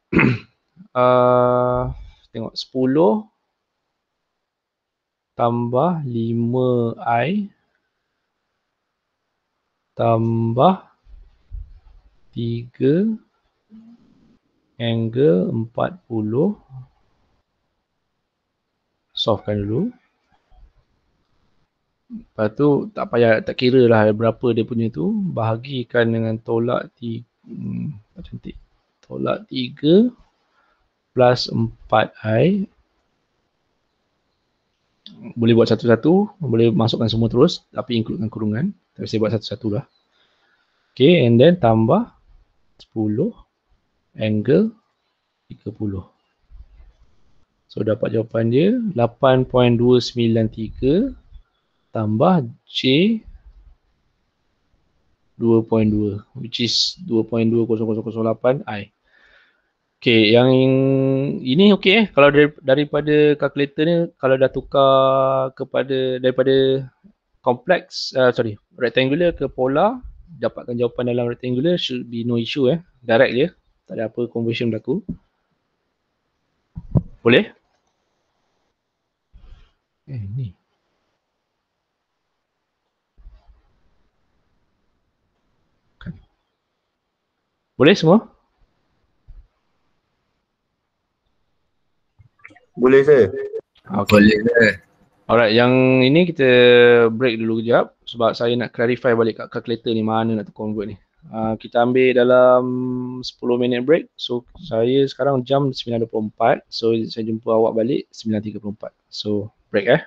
uh, tengok 10 tambah 5i tambah 3 angle 40 softkan dulu lepas tu tak payah tak kira lah berapa dia punya tu bahagikan dengan tolak 3 hmm, cantik tolak 3 plus 4i boleh buat satu-satu boleh masukkan semua terus tapi includekan kurungan tapi saya buat satu-satulah okay and then tambah angle 30. So dapat jawapan dia 8.293 tambah J 2.2 which is 2.20008 I. Okay, yang ini okay eh. Kalau daripada calculator ni, kalau dah tukar kepada daripada kompleks, uh, sorry, rectangular ke pola, dapatkan jawapan dalam rectangular should be no issue eh. Direct je tak ada apa conversion berlaku boleh eh ni kan? boleh semua boleh saya okay. boleh saya Alright, yang ini kita break dulu kejap sebab saya nak clarify balik kat calculator ni mana nak convert ni. Uh, kita ambil dalam 10 minit break. So saya sekarang jam 9.24. So saya jumpa awak balik 9.34. So break eh.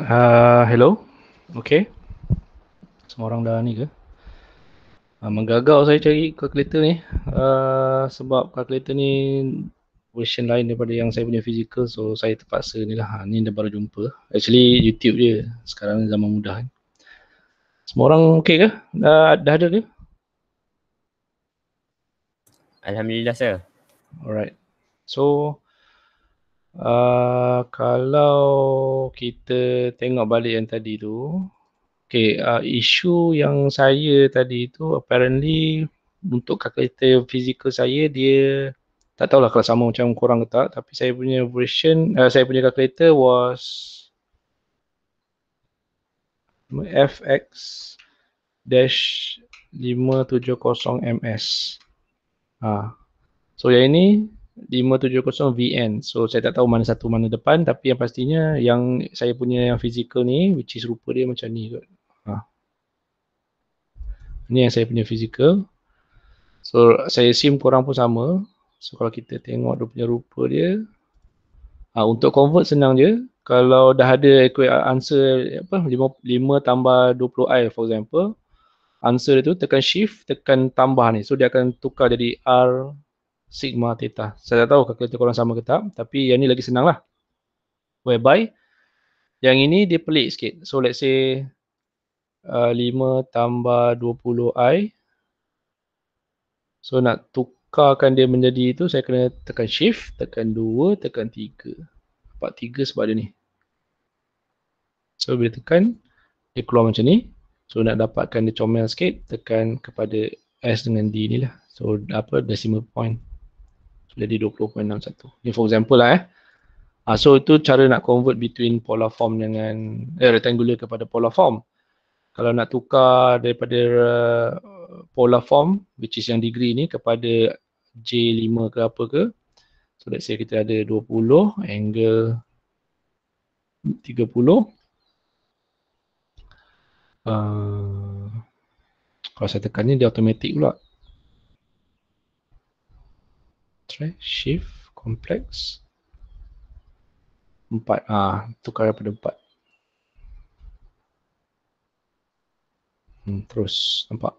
Uh, hello. Okay. Semua orang dah ni ke? Uh, ah, menggagal saya cari kalkulator ni. Uh, sebab kalkulator ni version lain daripada yang saya punya physical. So saya terpaksa ni lah. Ah, ni dah baru jumpa. Actually YouTube je. Sekarang ni zaman mudah. Kan? Semua orang okay ke? Dah, dah ada ke? Alhamdulillah, sir. Alright. So, Uh, kalau kita tengok balik yang tadi tu, okay, uh, isu yang saya tadi tu apparently untuk calculator fizikal saya dia tak tahulah kalau sama macam kurang ke tak tapi saya punya version, uh, saya punya calculator was fx dash 570 ms ha. so yang ini 570VN. So saya tak tahu mana satu mana depan tapi yang pastinya yang saya punya yang fizikal ni which is rupa dia macam ni kot. Ha. Ni yang saya punya fizikal. So saya sim korang pun sama. So kalau kita tengok dia punya rupa dia ha, untuk convert senang je. Kalau dah ada answer apa 5, 5 tambah 20i for example answer dia tu tekan shift tekan tambah ni. So dia akan tukar jadi R sigma theta. Saya tak tahu kalkulator korang sama ke tak, tapi yang ni lagi senang lah. Whereby, yang ini dia pelik sikit. So let's say uh, 5 tambah 20i. So nak tukarkan dia menjadi itu, saya kena tekan shift, tekan 2, tekan 3. Nampak 3 sebab dia ni. So bila tekan, dia keluar macam ni. So nak dapatkan dia comel sikit, tekan kepada S dengan D ni lah. So apa decimal point jadi 20.61. Ni for example lah eh. Uh, so itu cara nak convert between polar form dengan eh, rectangular kepada polar form. Kalau nak tukar daripada uh, polar form which is yang degree ni kepada J5 ke apa ke. So let's say kita ada 20 angle 30. Uh, kalau saya tekan ni dia automatic pula. Ctrl Shift Complex. Empat ah tukar kepada empat. Hmm, terus nampak.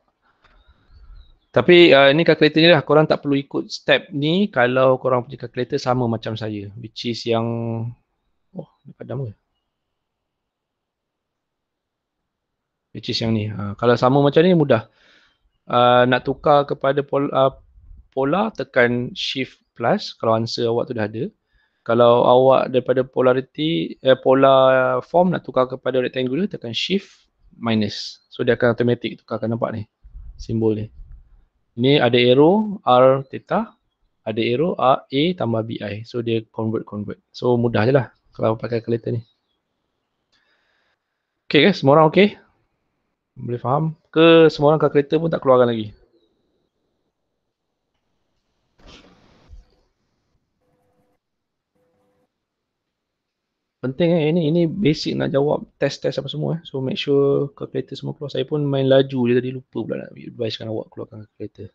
Tapi uh, ini calculator ni lah korang tak perlu ikut step ni kalau korang punya calculator sama macam saya which is yang oh padam ke? Which is yang ni. Uh, kalau sama macam ni mudah. Uh, nak tukar kepada pol, uh, pola tekan shift plus kalau answer awak tu dah ada kalau awak daripada polariti eh, pola form nak tukar kepada rectangular tekan shift minus so dia akan automatic tukar kan nampak ni simbol ni ni ada arrow R theta ada arrow A, A tambah BI so dia convert convert so mudah je lah kalau pakai calculator ni Okay guys, semua orang okay? Boleh faham? Ke semua orang calculator pun tak keluarkan lagi? penting eh ini ini basic nak jawab test test apa semua eh so make sure calculator semua keluar saya pun main laju je tadi lupa pula nak advisekan awak keluarkan calculator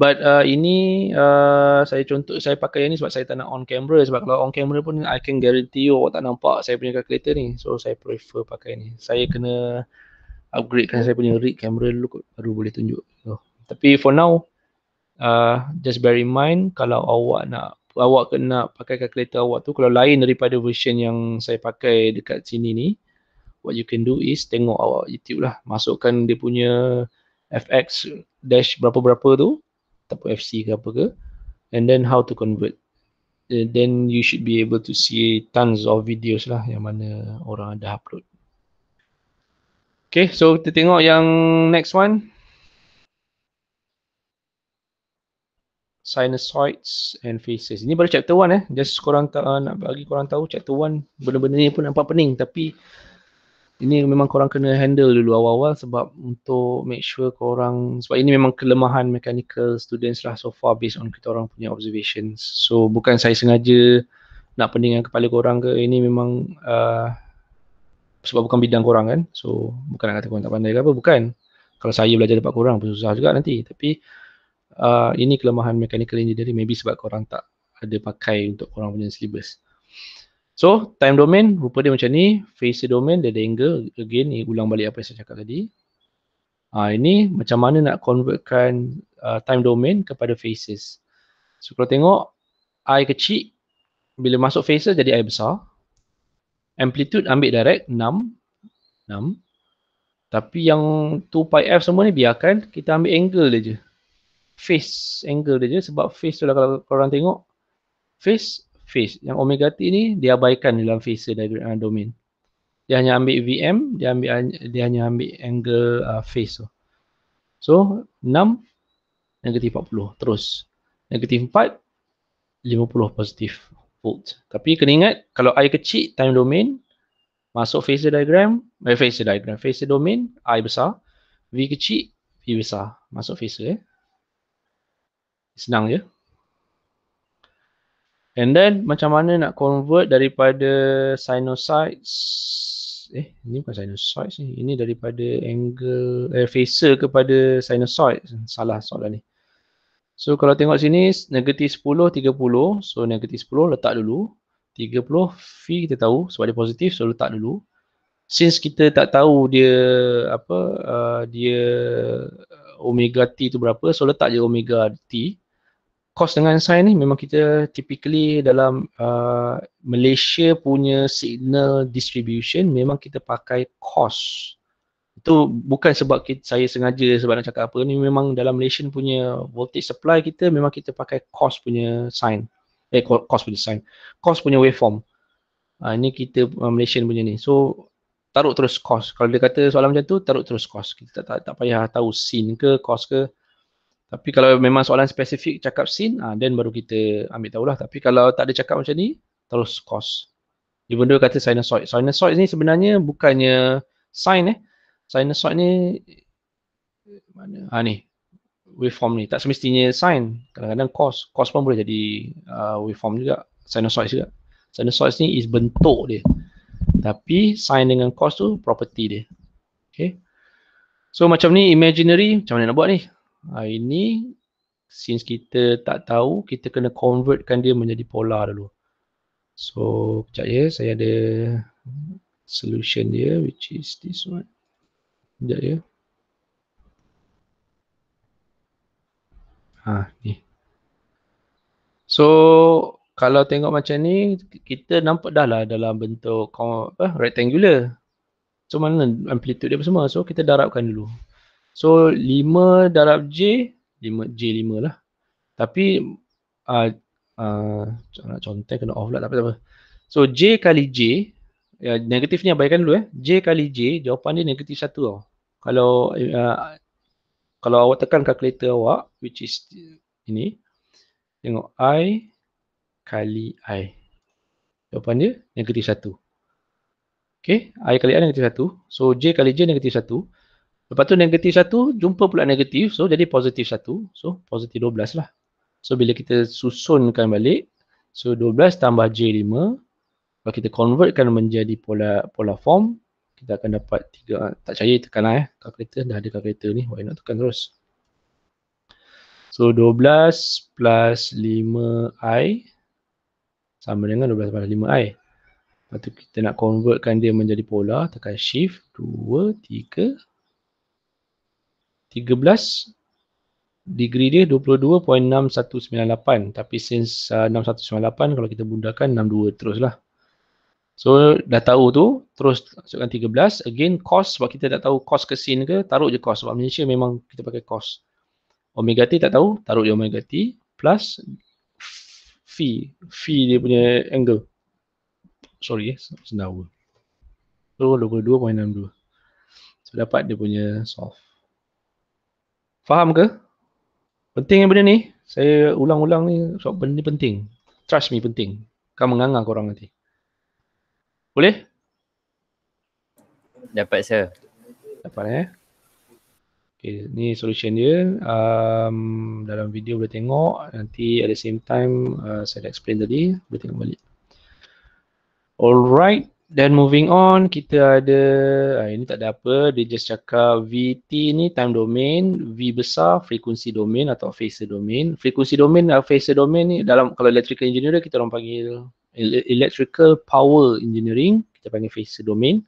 but uh, ini uh, saya contoh saya pakai yang ni sebab saya tak nak on camera sebab kalau on camera pun I can guarantee you awak tak nampak saya punya calculator ni so saya prefer pakai ni saya kena upgrade kan saya punya rig camera dulu kot baru boleh tunjuk so, tapi for now uh, just bear in mind kalau awak nak awak kena pakai calculator awak tu kalau lain daripada version yang saya pakai dekat sini ni what you can do is tengok awak YouTube lah masukkan dia punya fx dash berapa-berapa tu ataupun fc ke apa ke and then how to convert and eh, then you should be able to see tons of videos lah yang mana orang dah upload Okay, so kita tengok yang next one. sinusoids and phases. Ini baru chapter 1 eh. Just korang ta- ah, nak bagi korang tahu chapter 1 benar-benar ni pun nampak pening tapi ini memang korang kena handle dulu awal-awal sebab untuk make sure korang sebab ini memang kelemahan mechanical students lah so far based on kita orang punya observations. So bukan saya sengaja nak peningkan kepala korang ke ini memang uh, sebab bukan bidang korang kan. So bukan nak kata korang tak pandai ke apa. Bukan. Kalau saya belajar dekat korang pun susah juga nanti. Tapi uh, ini kelemahan mechanical engineering maybe sebab korang tak ada pakai untuk korang punya syllabus. So, time domain rupa dia macam ni, phase domain dia ada angle again ni ulang balik apa yang saya cakap tadi. Ah ini macam mana nak convertkan uh, time domain kepada phases. So kalau tengok I kecil bila masuk phases jadi I besar. Amplitude ambil direct 6 6 tapi yang 2 pi f semua ni biarkan kita ambil angle dia je face angle dia je sebab face tu lah kalau korang tengok face face yang omega t ni dia abaikan dalam phase diagram ah, domain dia hanya ambil vm dia ambil dia hanya ambil angle uh, face tu so 6 negatif 40 terus negatif 4 50 positif volt tapi kena ingat kalau i kecil time domain masuk phase diagram eh, phase diagram phase domain i besar v kecil v besar masuk phase eh Senang je. And then macam mana nak convert daripada sinusoids eh ini bukan sinusoids ni ini daripada angle eh phasor kepada sinusoids salah soalan ni so kalau tengok sini negatif 10 30 so negatif 10 letak dulu 30 phi kita tahu sebab dia positif so letak dulu since kita tak tahu dia apa uh, dia uh, omega t tu berapa so letak je omega t kos dengan sign ni memang kita typically dalam uh, Malaysia punya signal distribution memang kita pakai kos. Itu bukan sebab kita, saya sengaja sebab nak cakap apa ni memang dalam Malaysia punya voltage supply kita memang kita pakai kos punya sign. Eh kos punya sign. Kos punya waveform. Uh, ini kita uh, Malaysian punya ni. So taruh terus kos. Kalau dia kata soalan macam tu taruh terus kos. Kita tak, tak, tak payah tahu sin ke kos ke tapi kalau memang soalan spesifik cakap sin, ha, then baru kita ambil tahulah. Tapi kalau tak ada cakap macam ni, terus cos. Even though kata sinusoid. Sinusoid ni sebenarnya bukannya sin eh. Sinusoid ni, mana? Ha ni, waveform ni. Tak semestinya sin. Kadang-kadang cos. Cos pun boleh jadi uh, waveform juga. Sinusoid juga. Sinusoid ni is bentuk dia. Tapi sin dengan cos tu property dia. Okay. So macam ni imaginary macam mana nak buat ni? Hari ah, ini since kita tak tahu kita kena convertkan dia menjadi pola dulu. So kejap ya saya ada solution dia which is this one. Kejap ya. Ah, ha ni. So kalau tengok macam ni kita nampak dah lah dalam bentuk apa, eh, rectangular. So mana amplitude dia semua. So kita darabkan dulu. So 5 darab J, 5 J 5 lah. Tapi uh, uh, nak contoh kena off lah tak apa-apa. So J kali J, ya, negatif ni abaikan dulu eh. J kali J, jawapan dia negatif 1 tau. Kalau uh, kalau awak tekan kalkulator awak, which is ini, tengok I kali I. Jawapan dia negatif 1. Okay, I kali I negatif 1. So J kali J negatif 1. Lepas tu negatif satu, jumpa pula negatif. So, jadi positif satu. So, positif 12 lah. So, bila kita susunkan balik. So, 12 tambah J5. Kalau kita convertkan menjadi pola pola form. Kita akan dapat 3. Tak cari tekan lah eh. Kalkulator dah ada kalkulator ni. Why not tekan terus. So, 12 plus 5I. Sama dengan 12 plus 5I. Lepas tu kita nak convertkan dia menjadi pola. Tekan shift. 2, 3, 13 degree dia 22.6198 tapi since uh, 6198 kalau kita bundarkan 62 teruslah so dah tahu tu terus masukkan 13 again cos sebab kita dah tahu cos ke sin ke taruh je cos sebab Malaysia memang kita pakai cos omega t tak tahu taruh je omega t plus phi phi dia punya angle sorry ya sendawa so 22.62 so dapat dia punya solve Faham ke? Penting yang benda ni. Saya ulang-ulang ni sebab benda ni penting. Trust me penting. Kau menganga orang nanti. Boleh? Dapat saya. Dapat eh. Okay, ni solution dia. Um, dalam video boleh tengok. Nanti at the same time uh, saya dah explain tadi. Boleh tengok balik. Alright. Then moving on, kita ada, ah, ini tak ada apa, dia just cakap VT ni time domain, V besar, frekuensi domain atau phase domain. Frekuensi domain atau ah, phase domain ni dalam, kalau electrical engineering kita orang panggil electrical power engineering, kita panggil phase domain.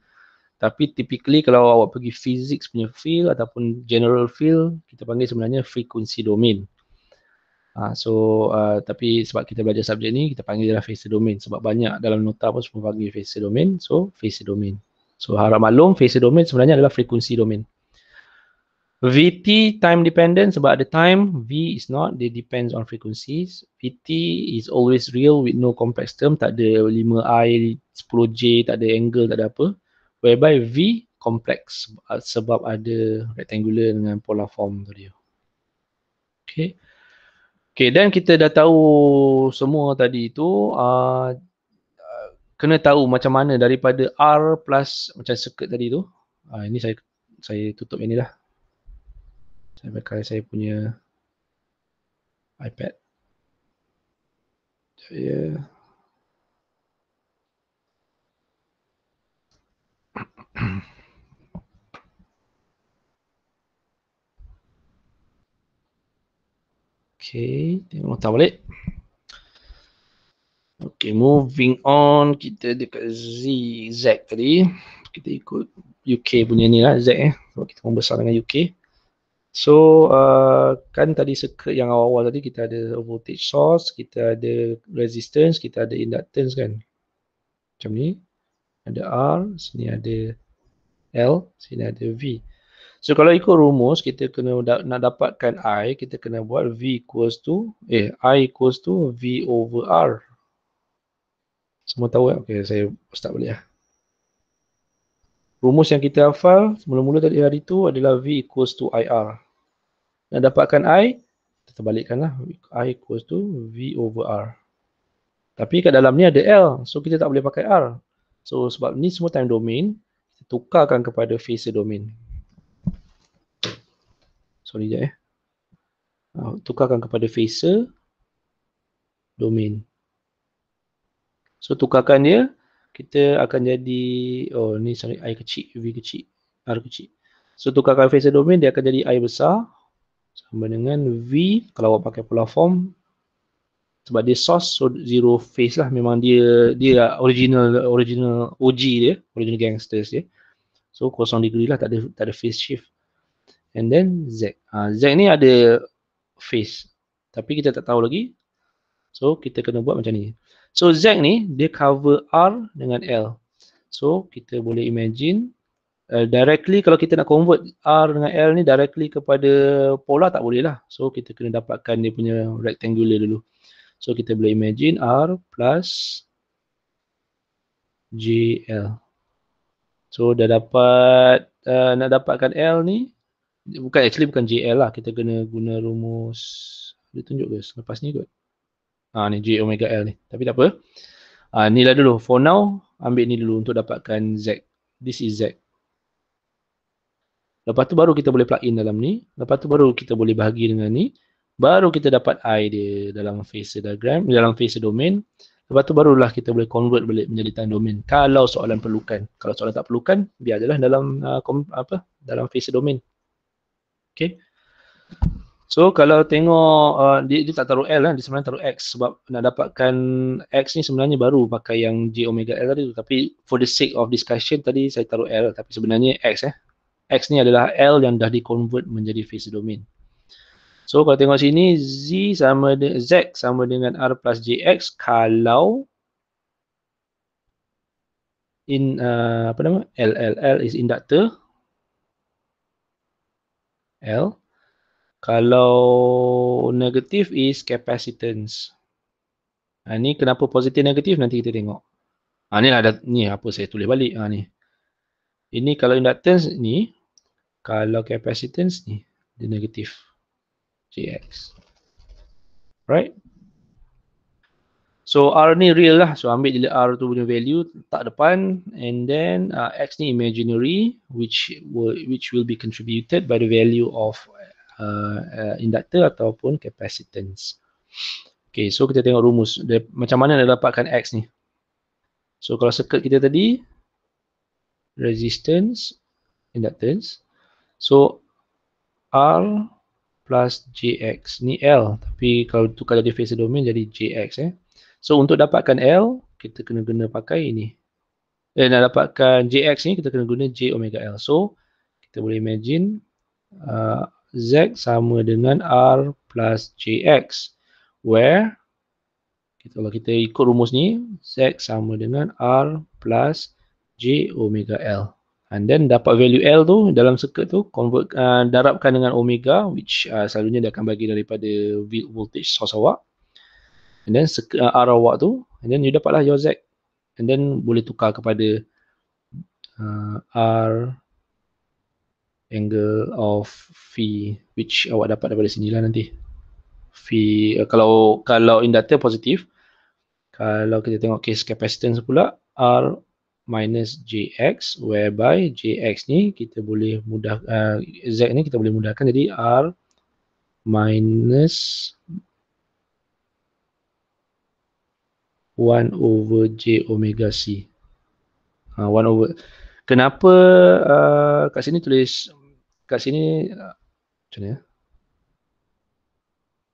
Tapi typically kalau awak pergi physics punya field ataupun general field, kita panggil sebenarnya frekuensi domain. Uh, so uh, tapi sebab kita belajar subjek ni kita panggil dia phase lah domain sebab banyak dalam nota pun semua panggil phase domain so phase domain so harap maklum phase domain sebenarnya adalah frekuensi domain VT time dependent sebab ada time V is not It depends on frequencies VT is always real with no complex term tak ada 5i 10j tak ada angle tak ada apa whereby V complex ah, sebab ada rectangular dengan polar form tu dia okay Okay, dan kita dah tahu semua tadi itu uh, ah, kena tahu macam mana daripada R plus macam circuit tadi tu. Uh, ini saya saya tutup ini dah. Saya pakai saya punya iPad. Saya yeah. Okay, tengok tak boleh. Okay, moving on. Kita dekat Z, Z tadi. Kita ikut UK punya ni lah Z eh. Sebab kita membesar dengan UK. So, uh, kan tadi circuit yang awal-awal tadi kita ada voltage source, kita ada resistance, kita ada inductance kan. Macam ni. Ada R, sini ada L, sini ada V. So kalau ikut rumus kita kena da- nak dapatkan I kita kena buat V equals to eh I equals to V over R. Semua tahu ya? Okay saya start boleh lah. ya. Rumus yang kita hafal mula-mula tadi hari itu adalah V equals to IR. Nak dapatkan I, kita lah I equals to V over R. Tapi kat dalam ni ada L. So kita tak boleh pakai R. So sebab ni semua time domain, kita tukarkan kepada phase domain sorry je eh. Ah, uh, tukarkan kepada phaser domain. So tukarkan dia, kita akan jadi oh ni sorry i kecil, v kecil, r kecil. So tukarkan phaser domain dia akan jadi i besar sama dengan v kalau awak pakai pola form sebab dia source so zero face lah memang dia dia lah original original OG dia, original gangsters dia. So kosong degree lah tak ada tak ada face shift and then Z. Uh, Z ni ada face tapi kita tak tahu lagi. So kita kena buat macam ni. So Z ni dia cover R dengan L. So kita boleh imagine uh, directly kalau kita nak convert R dengan L ni directly kepada pola tak boleh lah. So kita kena dapatkan dia punya rectangular dulu. So kita boleh imagine R plus JL. So dah dapat uh, nak dapatkan L ni bukan actually bukan JL lah kita kena guna rumus dia tunjuk ke selepas ni kot ha ni J omega L ni tapi tak apa ha, ni lah dulu for now ambil ni dulu untuk dapatkan Z this is Z lepas tu baru kita boleh plug in dalam ni lepas tu baru kita boleh bahagi dengan ni baru kita dapat I dia dalam phase diagram dalam phase domain lepas tu barulah kita boleh convert balik menjadi time domain kalau soalan perlukan kalau soalan tak perlukan biar jelah dalam uh, apa dalam phase domain Okay. So kalau tengok, uh, dia, dia tak taruh L lah, dia sebenarnya taruh X sebab nak dapatkan X ni sebenarnya baru pakai yang J omega L tadi tu. Tapi for the sake of discussion tadi saya taruh L tapi sebenarnya X eh. X ni adalah L yang dah di-convert menjadi phase domain. So kalau tengok sini, Z sama dengan Z sama dengan R plus JX kalau in uh, apa nama LLL is inductor L. Kalau negatif is capacitance. Ha, ni kenapa positif negatif nanti kita tengok. Ha, ni lah ni lah apa saya tulis balik. Ha, ni. Ini kalau inductance ni, kalau capacitance ni, dia negatif. Gx. Right? So R ni real lah. So ambil je R tu punya value tak depan and then uh, X ni imaginary which will, which will be contributed by the value of uh, uh, inductor ataupun capacitance. Okay so kita tengok rumus dia, macam mana nak dapatkan X ni. So kalau circuit kita tadi resistance inductance. So R plus JX ni L tapi kalau tukar jadi phase domain jadi JX eh. So untuk dapatkan L, kita kena guna pakai ini. Eh, nak dapatkan JX ni, kita kena guna J omega L. So, kita boleh imagine uh, Z sama dengan R plus JX. Where, kita, kalau kita ikut rumus ni, Z sama dengan R plus J omega L. And then dapat value L tu dalam circuit tu, convert, uh, darabkan dengan omega, which uh, selalunya dia akan bagi daripada voltage source awak and then uh, awak tu and then you dapatlah your Z and then boleh tukar kepada uh, R angle of phi which awak dapat daripada lah nanti phi uh, kalau kalau inductor positif kalau kita tengok case capacitance pula R minus JX whereby JX ni kita boleh mudah uh, Z ni kita boleh mudahkan jadi R minus 1 over J omega C. Ha, one over. Kenapa uh, kat sini tulis, kat sini, macam mana? Ya?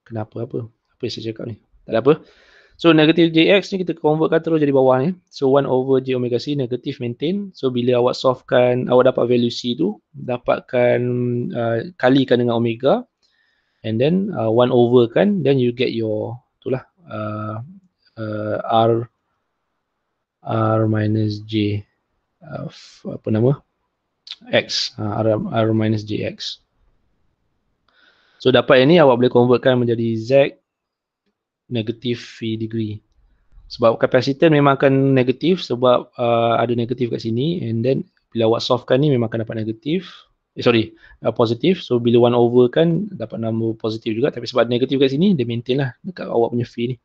Kenapa apa? Apa yang saya cakap ni? Tak ada apa. So negatif JX ni kita convertkan terus jadi bawah ni. So 1 over J omega C negatif maintain. So bila awak solvekan, awak dapat value C tu, dapatkan uh, kalikan dengan omega. And then 1 uh, over kan, then you get your, tu lah, uh, uh, R R minus J of, uh, apa nama X uh, R, R minus J X so dapat yang ni awak boleh convertkan menjadi Z negatif V degree sebab kapasitan memang akan negatif sebab uh, ada negatif kat sini and then bila awak kan ni memang akan dapat negatif eh, sorry uh, positif so bila one over kan dapat nombor positif juga tapi sebab negatif kat sini dia maintain lah dekat awak punya V ni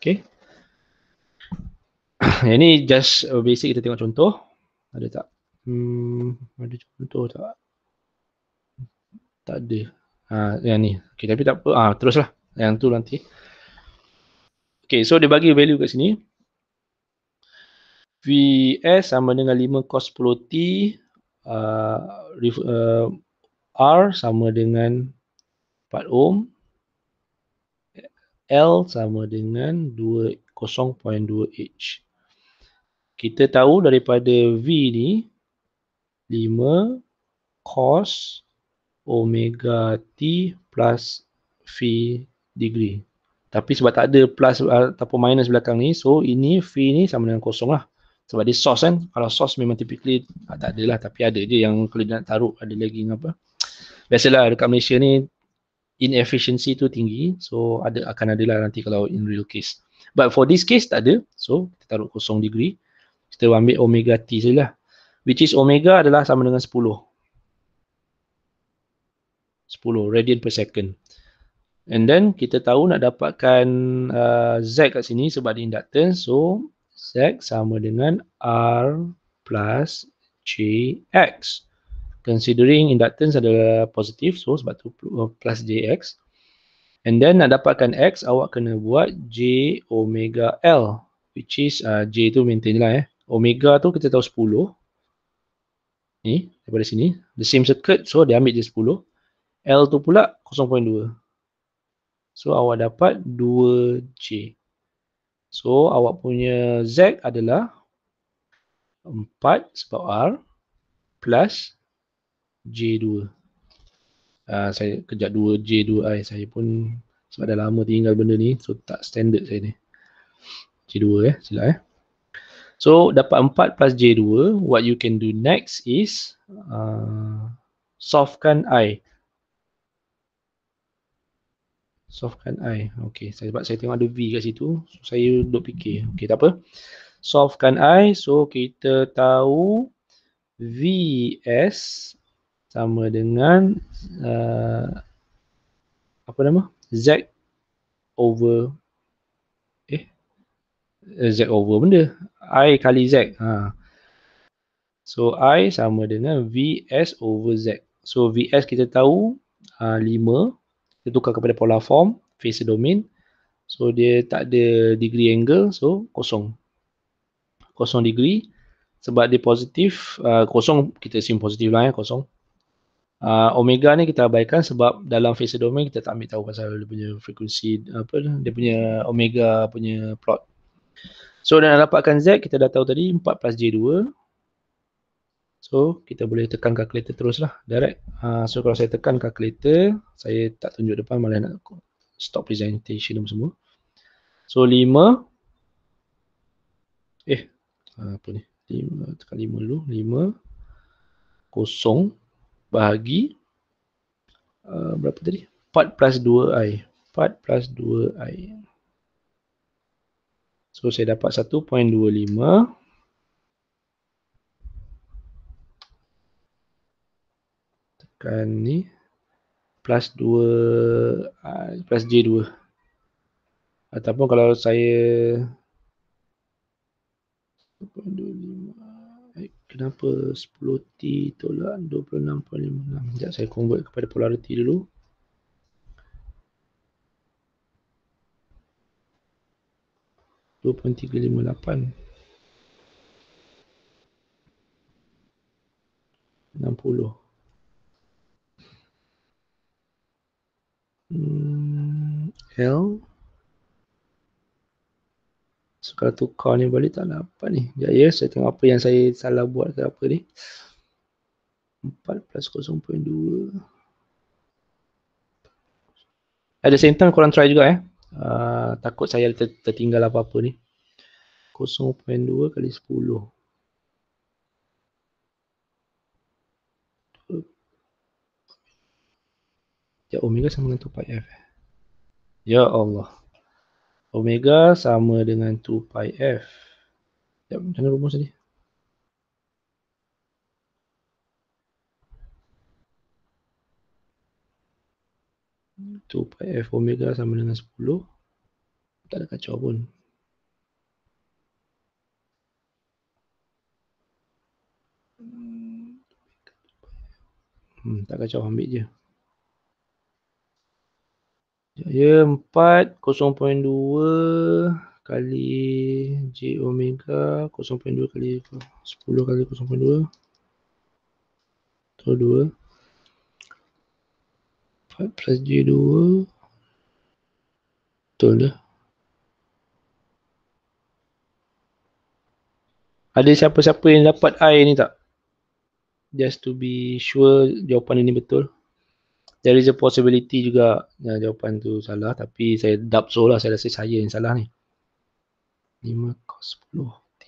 Okay. Yang ni just uh, basic kita tengok contoh. Ada tak? Hmm, ada contoh tak? Tak ada. Ha, yang ni. Okay, tapi tak apa. Ha, teruslah. Yang tu nanti. Okay, so dia bagi value kat sini. VS sama dengan 5 cos 10T. Uh, uh, R sama dengan 4 ohm. L sama dengan 02 h Kita tahu daripada V ni 5 cos omega T plus phi degree. Tapi sebab tak ada plus uh, ataupun minus belakang ni, so ini V ni sama dengan kosong lah. Sebab dia source kan, kalau source memang typically ah, tak ada lah tapi ada je yang kalau nak taruh ada lagi apa. Biasalah dekat Malaysia ni inefficiency tu tinggi so ada akan ada lah nanti kalau in real case but for this case tak ada so kita taruh kosong degree kita ambil omega t sajalah which is omega adalah sama dengan 10 10 radian per second and then kita tahu nak dapatkan uh, z kat sini sebab dia inductance so z sama dengan r plus jx considering inductance adalah positif so sebab tu uh, plus jx and then nak dapatkan x awak kena buat j omega l which is uh, j tu maintain lah eh omega tu kita tahu 10 ni daripada sini the same circuit so dia ambil je 10 l tu pula 0.2 so awak dapat 2j so awak punya z adalah 4 sebab r plus 2 J2 uh, ah, Saya kejap 2 J2i Saya pun sebab dah lama tinggal benda ni So tak standard saya ni J2 eh silap eh So dapat 4 plus J2 What you can do next is uh, Softkan I Softkan I Okay saya, sebab saya tengok ada V kat situ so, Saya duduk fikir Okay tak apa Softkan I So kita tahu VS sama dengan uh, apa nama z over eh z over benda i kali z ha so i sama dengan vs over z so vs kita tahu uh, 5 kita tukar kepada pola form face domain so dia tak ada degree angle so kosong kosong degree sebab dia positif uh, kosong kita sim positif lah ya kosong uh, omega ni kita abaikan sebab dalam fase domain kita tak ambil tahu pasal dia punya frekuensi apa dia punya omega punya plot. So dan dapatkan Z kita dah tahu tadi 4 plus J2 So kita boleh tekan kalkulator teruslah, direct uh, So kalau saya tekan kalkulator saya tak tunjuk depan malah nak stop presentation dan semua So 5 Eh apa ni 5 tekan 5 dulu 5 0 bahagi uh, berapa tadi? 4 plus 2i. 4 plus 2i. So saya dapat 1.25 tekan ni plus 2 uh, plus J2 ataupun kalau saya kenapa 10T tolak 26.56 sekejap saya convert kepada polariti dulu Dua 60 hmm, L kalau tukar ni balik tak apa ni. Ya, ya, saya tengok apa yang saya salah buat ke apa ni. 4 plus 0.2 At the same time korang try juga eh. Uh, takut saya ter tertinggal apa-apa ni. 0.2 kali 10. Ya omega sama dengan 2 pi f. Ya Allah omega sama dengan 2 pi f. Jap, macam mana rumus ni. tu pi f omega sama dengan 10 tak ada kacau pun hmm, tak kacau ambil je Ya, 4 0.2 kali J omega 0.2 kali 10 kali 0.2 atau 2 4 plus J2 betul dah Ada siapa-siapa yang dapat I ni tak? Just to be sure jawapan ini betul there is a possibility juga yang jawapan tu salah tapi saya doubt so lah saya rasa saya yang salah ni 5 cos 10 t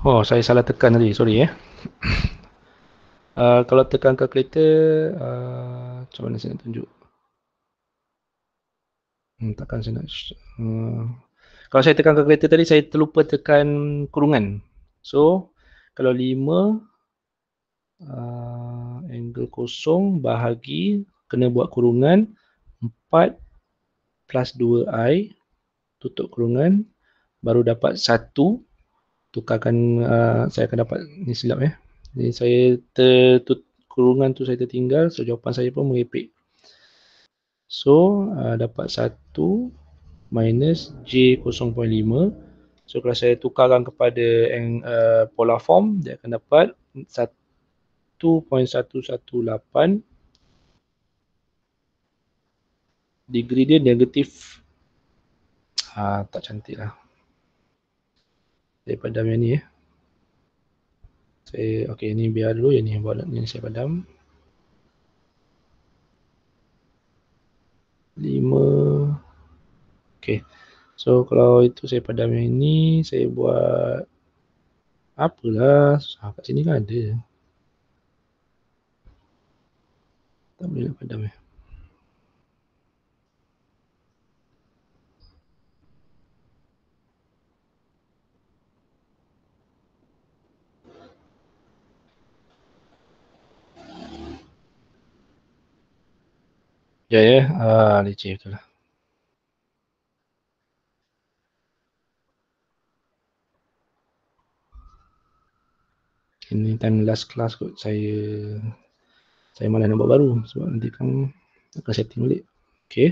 Oh, saya salah tekan tadi. Sorry ya. Eh. Uh, kalau tekan calculator, uh, macam mana saya nak tunjuk? Hmm, takkan saya nak... Uh, kalau saya tekan calculator tadi, saya terlupa tekan kurungan. So, kalau 5 uh, angle kosong bahagi, kena buat kurungan 4 plus 2i tutup kurungan baru dapat 1 tukarkan uh, saya akan dapat ni silap ya. Jadi saya tertut kurungan tu saya tertinggal so jawapan saya pun merepek. So uh, dapat 1 minus J 0.5. So kalau saya tukarkan kepada yang uh, polar form dia akan dapat 1.118 degree dia negatif. Ah, tak cantik lah daripada yang ni eh. Saya okey ini biar dulu yang ni buat yang saya padam. 5 Okey. So kalau itu saya padam yang ini, saya buat apalah susah kat sini kan ada. Tak boleh nak lah padam eh. Ya ya, uh, ah, leceh betul lah. Ini time last class kot saya saya malah nak buat baru sebab nanti kan akan setting balik. Okay.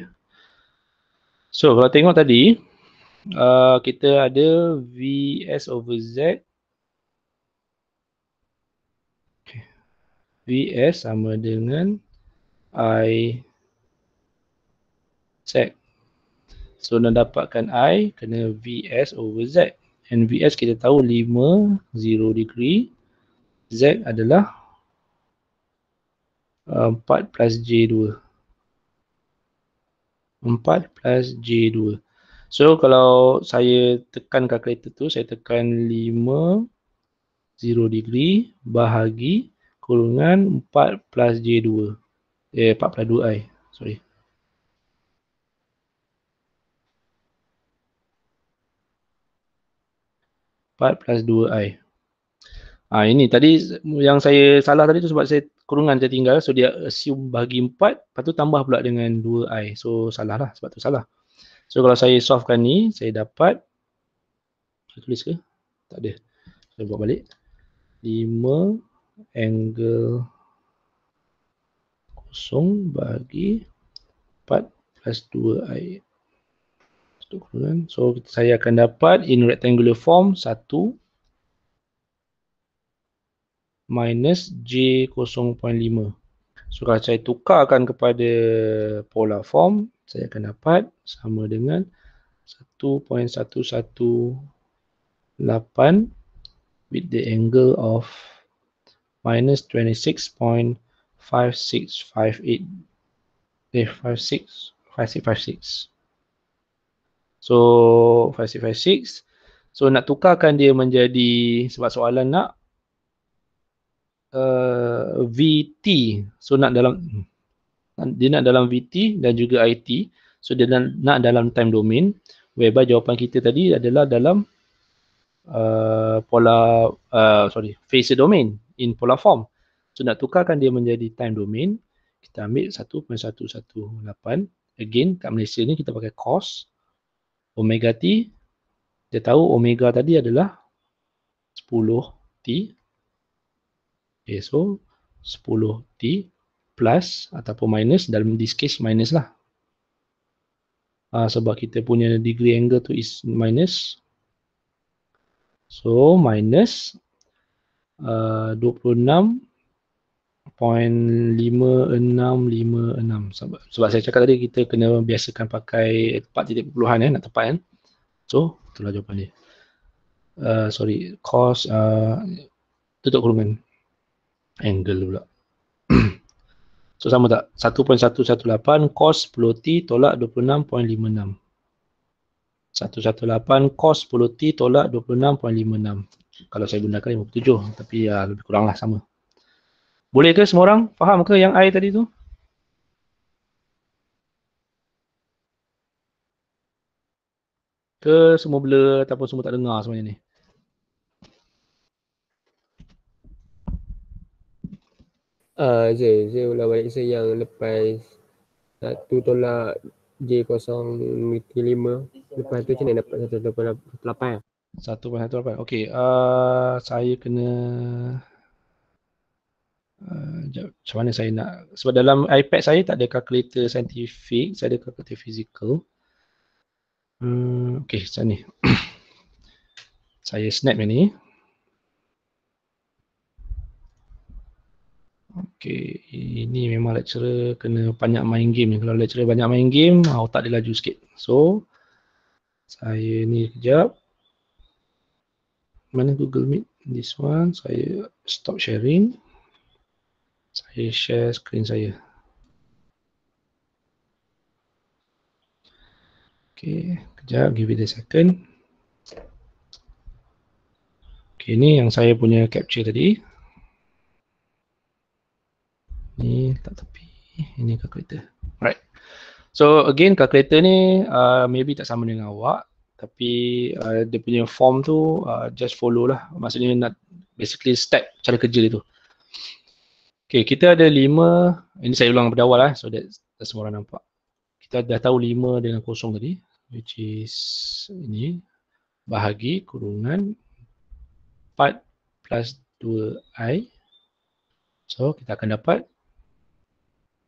So kalau tengok tadi uh, kita ada VS over Z. Okay. VS sama dengan I Z. So nak dapatkan I kena VS over Z. And VS kita tahu 5, 0 degree. Z adalah 4 uh, plus J2. 4 plus J2. So kalau saya tekan kalkulator tu, saya tekan 5, 0 degree bahagi kurungan 4 plus J2. Eh, 4 plus 2I. Sorry. 4 4 plus 2i. Ha, ah, ini tadi yang saya salah tadi tu sebab saya kurungan saya tinggal. So dia assume bahagi 4 lepas tu tambah pula dengan 2i. So salah lah sebab tu salah. So kalau saya solvekan ni saya dapat saya tulis ke? Tak ada. Saya buat balik. 5 angle kosong bagi 4 plus 2i satu kan. So saya akan dapat in rectangular form satu minus J 0.5. So kalau saya tukarkan kepada polar form, saya akan dapat sama dengan 1.118 with the angle of minus 26.5658. Eh, 56, 56. So 5656. So nak tukarkan dia menjadi sebab soalan nak uh, VT. So nak dalam hmm, dia nak dalam VT dan juga IT. So dia nak, nak dalam time domain. Whereby jawapan kita tadi adalah dalam uh, pola uh, sorry phase domain in pola form. So nak tukarkan dia menjadi time domain. Kita ambil 1.118. Again kat Malaysia ni kita pakai cost omega t dia tahu omega tadi adalah 10 t okay, eh, so 10 t plus ataupun minus dalam this case minus lah uh, sebab kita punya degree angle tu is minus so minus ah, uh, 26 0.5656 sebab saya cakap tadi kita kena biasakan pakai tepat titik puluhan eh, nak tepat kan eh. so itulah jawapan dia uh, sorry cos uh, tutup kurungan angle pula so sama tak 1.118 cos 10t tolak 26.56 118 cos 10t tolak 26.56 kalau saya gunakan 57 tapi ya lebih kurang lah sama boleh ke semua orang faham ke yang I tadi tu? Ke semua blur ataupun semua tak dengar semuanya ni? Uh, Zee, Zee ulang balik saya yang lepas satu tolak J0.5 lepas tu macam mana dapat satu tolak lapan? Satu tolak lapan, okey. Uh, saya kena Uh, macam mana saya nak sebab dalam iPad saya tak ada kalkulator saintifik, saya ada kalkulator fizikal. Hmm, uh, okey, macam ni. saya snap ni. Okey, ini memang lecturer kena banyak main game Kalau lecturer banyak main game, ah, otak dia laju sikit. So, saya ni kejap. Mana Google Meet? This one, saya stop sharing. Saya share screen saya. Okay, kejap. Give it a second. Okay, ni yang saya punya capture tadi. Ni tak tepi. Ini calculator. Right. So, again, calculator ni uh, maybe tak sama dengan awak. Tapi uh, dia punya form tu uh, just follow lah. Maksudnya nak basically step cara kerja dia tu. Okay, kita ada lima, ini saya ulang daripada awal lah so that, that semua orang nampak. Kita dah tahu lima dengan kosong tadi, which is ini, bahagi kurungan 4 plus 2i. So, kita akan dapat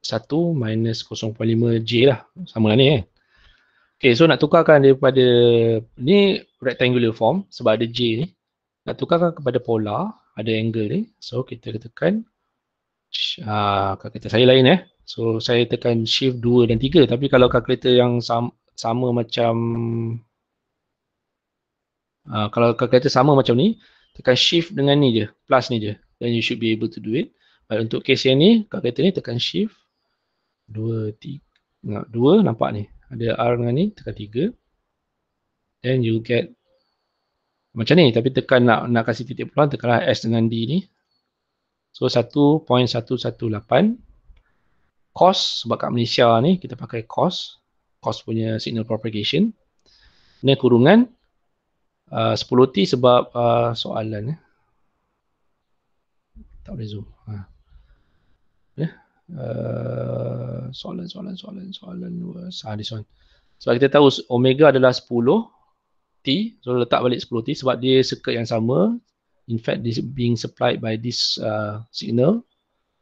1 minus 0.5j lah, sama lah ni eh. Okay, so nak tukarkan daripada, ni rectangular form sebab ada j ni. Nak tukarkan kepada pola, ada angle ni. So, kita tekan Ah, kakak kereta saya lain eh. So saya tekan shift 2 dan 3 tapi kalau kakak kereta yang sama, sama macam uh, kalau kakak kereta sama macam ni tekan shift dengan ni je, plus ni je. Then you should be able to do it. But untuk case yang ni, kakak kereta ni tekan shift 2 3 2 nampak ni. Ada R dengan ni tekan 3. Then you get macam ni tapi tekan nak nak kasi titik peluang tekanlah S dengan D ni So 1.118 cost sebab kat Malaysia ni kita pakai cost cost punya signal propagation ni kurungan uh, 10T sebab uh, soalan eh. tak boleh zoom ha. Yeah. Uh, soalan soalan soalan soalan ah, this one. sebab kita tahu omega adalah 10 T so letak balik 10 T sebab dia circuit yang sama in fact this being supplied by this uh, signal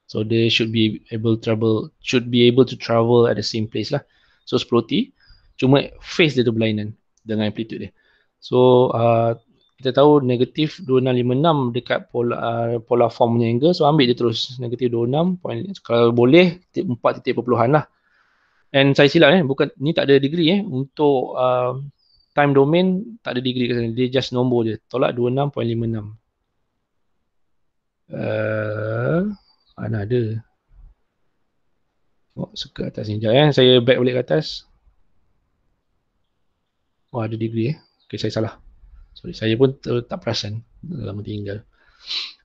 so they should be able travel should be able to travel at the same place lah so 10t cuma phase dia tu berlainan dengan amplitude dia so uh, kita tahu negatif 2656 dekat pola uh, pola form punya angle so ambil dia terus negatif 26 point, kalau boleh 4 titik perpuluhan lah and saya silap eh bukan ni tak ada degree eh untuk uh, time domain tak ada degree kat sana dia just nombor je tolak 26.56 uh, eh, Ana ada Oh, suka atas ni. Sekejap eh. Saya back balik ke atas. Oh, ada degree eh. Okay, saya salah. Sorry, saya pun ter- tak perasan lama tinggal.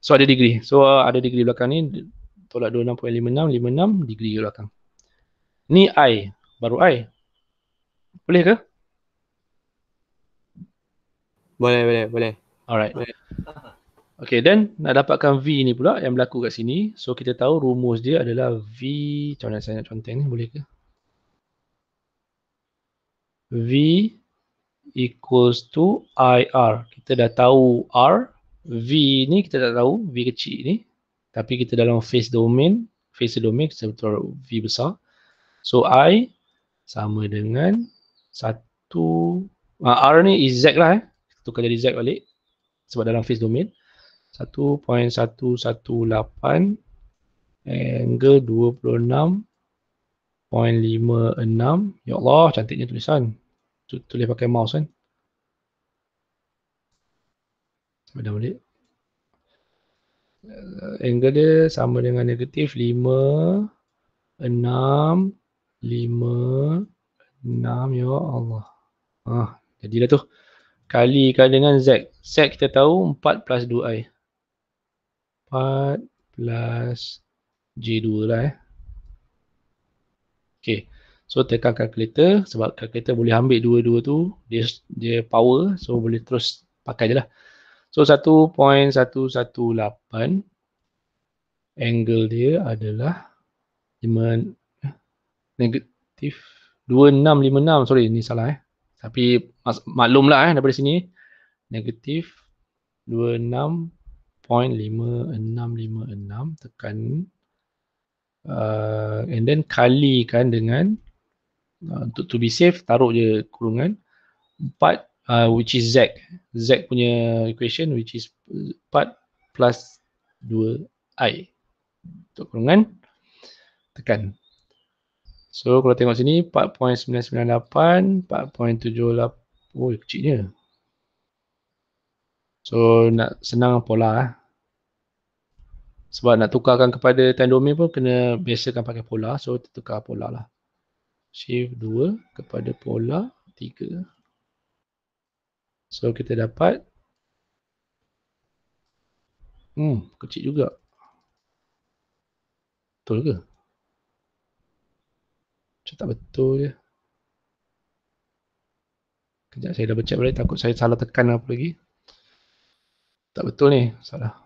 So, ada degree. So, uh, ada degree belakang ni. Tolak 26.56, 56 degree belakang. Ni I. Baru I. Boleh ke? Boleh, boleh, boleh. Alright. Boleh. Okay, then nak dapatkan V ni pula yang berlaku kat sini. So, kita tahu rumus dia adalah V. Macam mana saya nak contoh ni? Boleh ke? V equals to IR. Kita dah tahu R. V ni kita tak tahu. V kecil ni. Tapi kita dalam phase domain. Phase domain kita betul V besar. So, I sama dengan satu. Uh, R ni is Z lah eh. Tukar jadi Z balik. Sebab dalam phase domain. 1.118 hingga 26.56 Ya Allah cantiknya tulisan tulis pakai mouse kan pada balik eh, angle dia sama dengan negatif 5 6 5 enam ya Allah ha, jadilah tu kalikan dengan Z Z kita tahu 4 plus 2 4 plus 2i 4 plus J2 lah eh. Okay. So tekan calculator sebab calculator boleh ambil dua-dua tu. Dia dia power so boleh terus pakai je lah. So 1.118 angle dia adalah negatif 2656 sorry ni salah eh tapi maklumlah eh daripada sini negatif 0.5656 tekan uh, and then kalikan dengan uh, untuk to be safe taruh je kurungan 4 uh, which is z z punya equation which is 4 plus 2i untuk kurungan tekan so kalau tengok sini 4.998 4.78 oh kecilnya So nak senang pola eh. Sebab nak tukarkan kepada time domain pun kena biasakan pakai pola. So kita tukar pola lah. Shift 2 kepada pola 3. So kita dapat. Hmm kecil juga. Betul ke? Macam tak betul je. Kejap saya dah bercek balik takut saya salah tekan apa lagi. Tak betul ni, salah.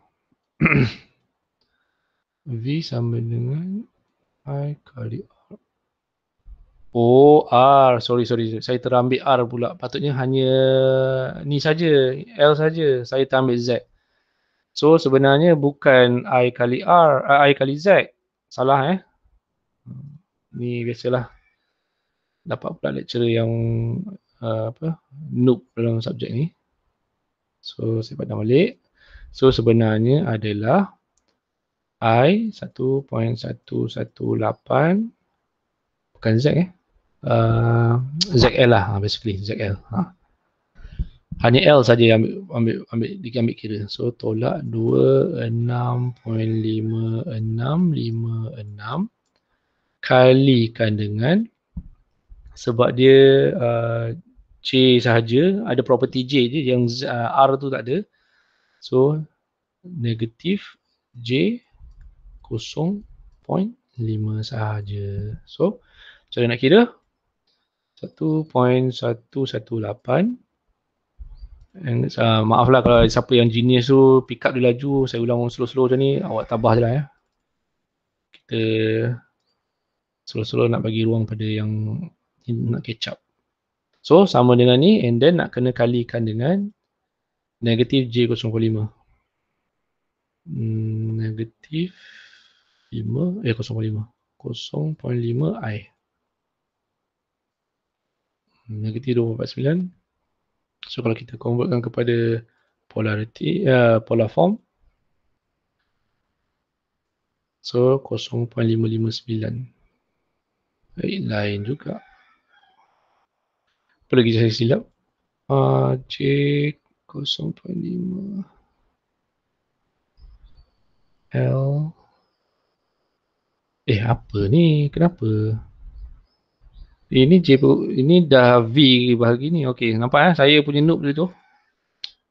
v sama dengan I kali R. Oh, R. Sorry, sorry. Saya terambil R pula. Patutnya hanya ni saja, L saja. Saya terambil Z. So, sebenarnya bukan I kali R, eh, I kali Z. Salah eh. Hmm, ni biasalah. Dapat pula lecturer yang uh, apa noob dalam subjek ni. So saya patah balik. So sebenarnya adalah I 1.118 bukan Z eh. Uh, ZL lah ha, basically ZL. Ha. Hanya L saja yang ambil, ambil, ambil diambil kira. So tolak 26.5656 kalikan dengan sebab dia uh, C sahaja, ada property J je yang uh, R tu tak ada. So negatif J 0.5 sahaja. So cara nak kira 1.118 and uh, maaflah kalau siapa yang genius tu pick up dia laju, saya ulang slow-slow macam ni, awak tabah je lah ya. Kita slow-slow nak bagi ruang pada yang nak kecap. So sama dengan ni and then nak kena kalikan dengan negatif J 0.5 hmm, negatif 5 eh 0.5 0.5 I hmm, negatif 2.49 so kalau kita convertkan kepada polarity uh, polar form so 0.559 baik eh, lain juga apa lagi saya silap uh, J 0.5 L eh apa ni kenapa ini J ini dah V bahagian ni Okey. nampak eh? saya punya noob dulu. tu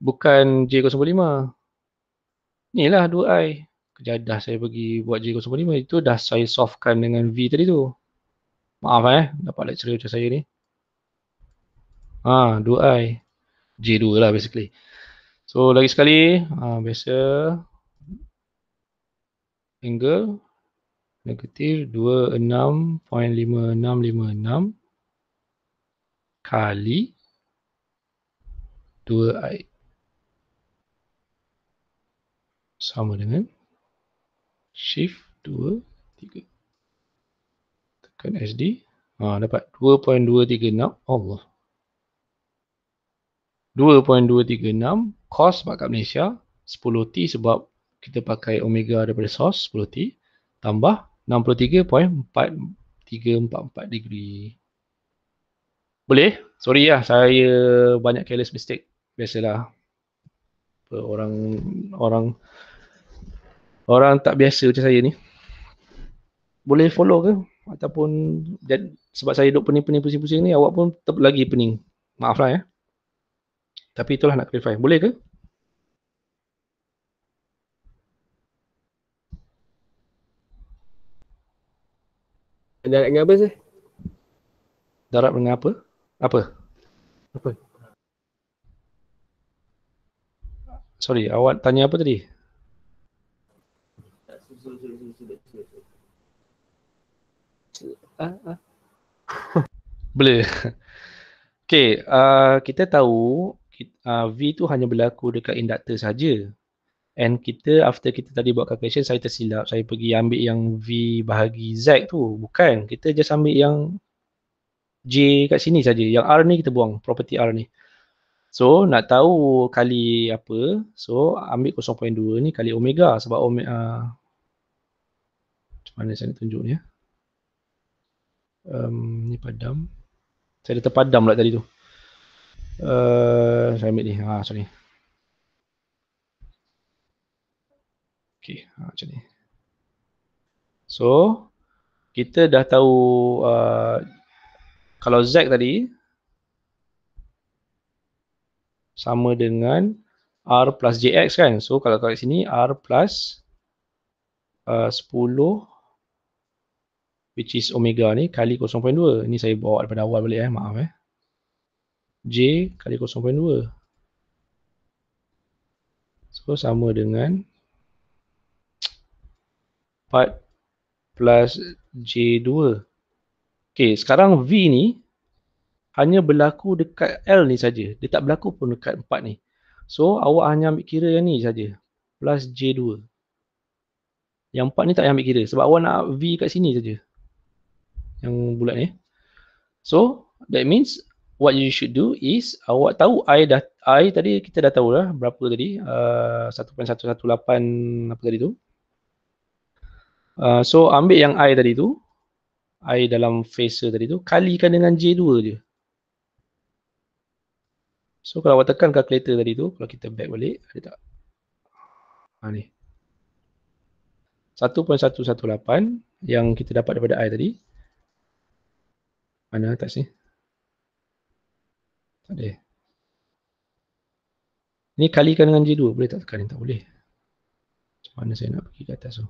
bukan J 0.5 ni lah 2I kejadah saya pergi buat J 0.5 itu dah saya softkan dengan V tadi tu maaf eh dapat lecture macam saya ni Ah, ha, 2i. J2 lah basically. So lagi sekali, ha, biasa angle negatif 26.5656 kali 2i sama dengan shift 2 3 tekan SD ha, dapat 2.236 Allah 2.236 cost markup Malaysia 10T sebab kita pakai omega daripada source 10T tambah 63.4344 degree. Boleh? Sorry lah saya banyak careless mistake. Biasalah. Orang orang orang tak biasa macam saya ni. Boleh follow ke? Ataupun sebab saya duduk pening-pening pusing-pusing ni awak pun lagi pening. Maaf lah ya. Eh. Tapi itulah nak clarify. Boleh ke? Ada dengan apa sih? Darat dengan apa? Apa? Apa? Sorry, awak tanya apa tadi? Ah, ah. Boleh. Okay, uh, kita tahu uh, V tu hanya berlaku dekat inductor saja. And kita after kita tadi buat calculation saya tersilap. Saya pergi ambil yang V bahagi Z tu. Bukan. Kita just ambil yang J kat sini saja. Yang R ni kita buang. Property R ni. So nak tahu kali apa. So ambil 0.2 ni kali omega sebab omega. Uh, macam mana saya nak tunjuk ni ya. Um, ni padam. Saya dah terpadam lah tadi tu. Eh, saya ambil ni. Ha, sorry. Okay, ha, macam ni. So, kita dah tahu uh, kalau Z tadi sama dengan R plus JX kan. So, kalau kat sini R plus eh, uh, 10 which is omega ni kali 0.2 Ini saya bawa daripada awal balik eh maaf eh J kali 0.2 So sama dengan 4 plus J2 Okay sekarang V ni Hanya berlaku dekat L ni saja. Dia tak berlaku pun dekat 4 ni So awak hanya ambil kira yang ni saja Plus J2 Yang 4 ni tak payah ambil kira Sebab awak nak V kat sini saja. Yang bulat ni So that means what you should do is awak tahu I dah I tadi kita dah tahu lah berapa tadi uh, 1.118 apa tadi tu. Uh, so ambil yang I tadi tu I dalam phaser tadi tu kalikan dengan J2 je. So kalau awak tekan calculator tadi tu kalau kita back balik ada tak? Ha ni. 1.118 yang kita dapat daripada I tadi. Mana tak sih? Boleh. Ni kalikan dengan J2 boleh tak tekan? Tak boleh. Macam mana saya nak pergi ke atas tu?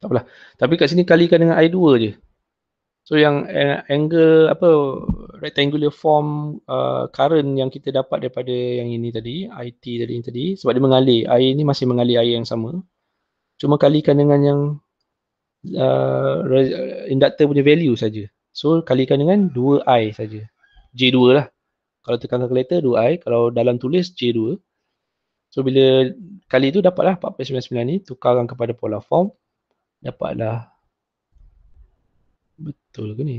Tak apalah. Tapi kat sini kalikan dengan I2 je. So yang eh, angle apa rectangular form uh, current yang kita dapat daripada yang ini tadi, IT tadi ini tadi sebab dia mengalir. Air ini masih mengalir air yang sama. Cuma kalikan dengan yang uh, eh, inductor punya value saja. So kalikan dengan 2i saja. J2 lah. Kalau tekan kalkulator 2i, kalau dalam tulis J2. So bila kali tu dapatlah 499 ni tukarkan kepada pola form dapatlah betul ke ni?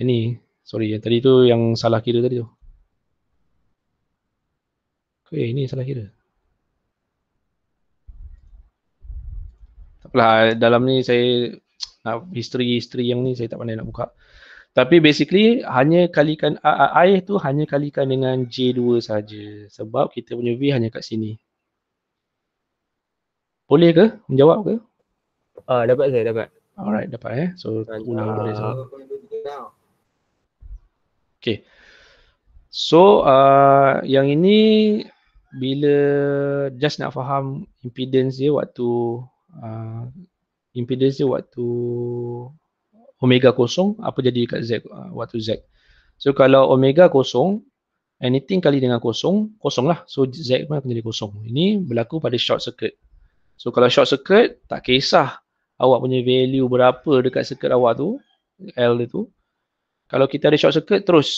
Ini eh, sorry yang tadi tu yang salah kira tadi tu. Okey, ini eh, salah kira. Taklah dalam ni saya Nah, history-history yang ni saya tak pandai nak buka. Tapi basically hanya kalikan I tu hanya kalikan dengan J2 saja sebab kita punya V hanya kat sini. Boleh ke menjawab ke? Ah uh, dapat saya dapat. Alright dapat eh. So ulang uh, boleh sama. Okay. So uh, yang ini bila just nak faham impedance dia waktu uh, impedance dia waktu omega kosong apa jadi dekat z uh, waktu z so kalau omega kosong anything kali dengan kosong kosong lah so z pun akan jadi kosong ini berlaku pada short circuit so kalau short circuit tak kisah awak punya value berapa dekat circuit awak tu L dia tu kalau kita ada short circuit terus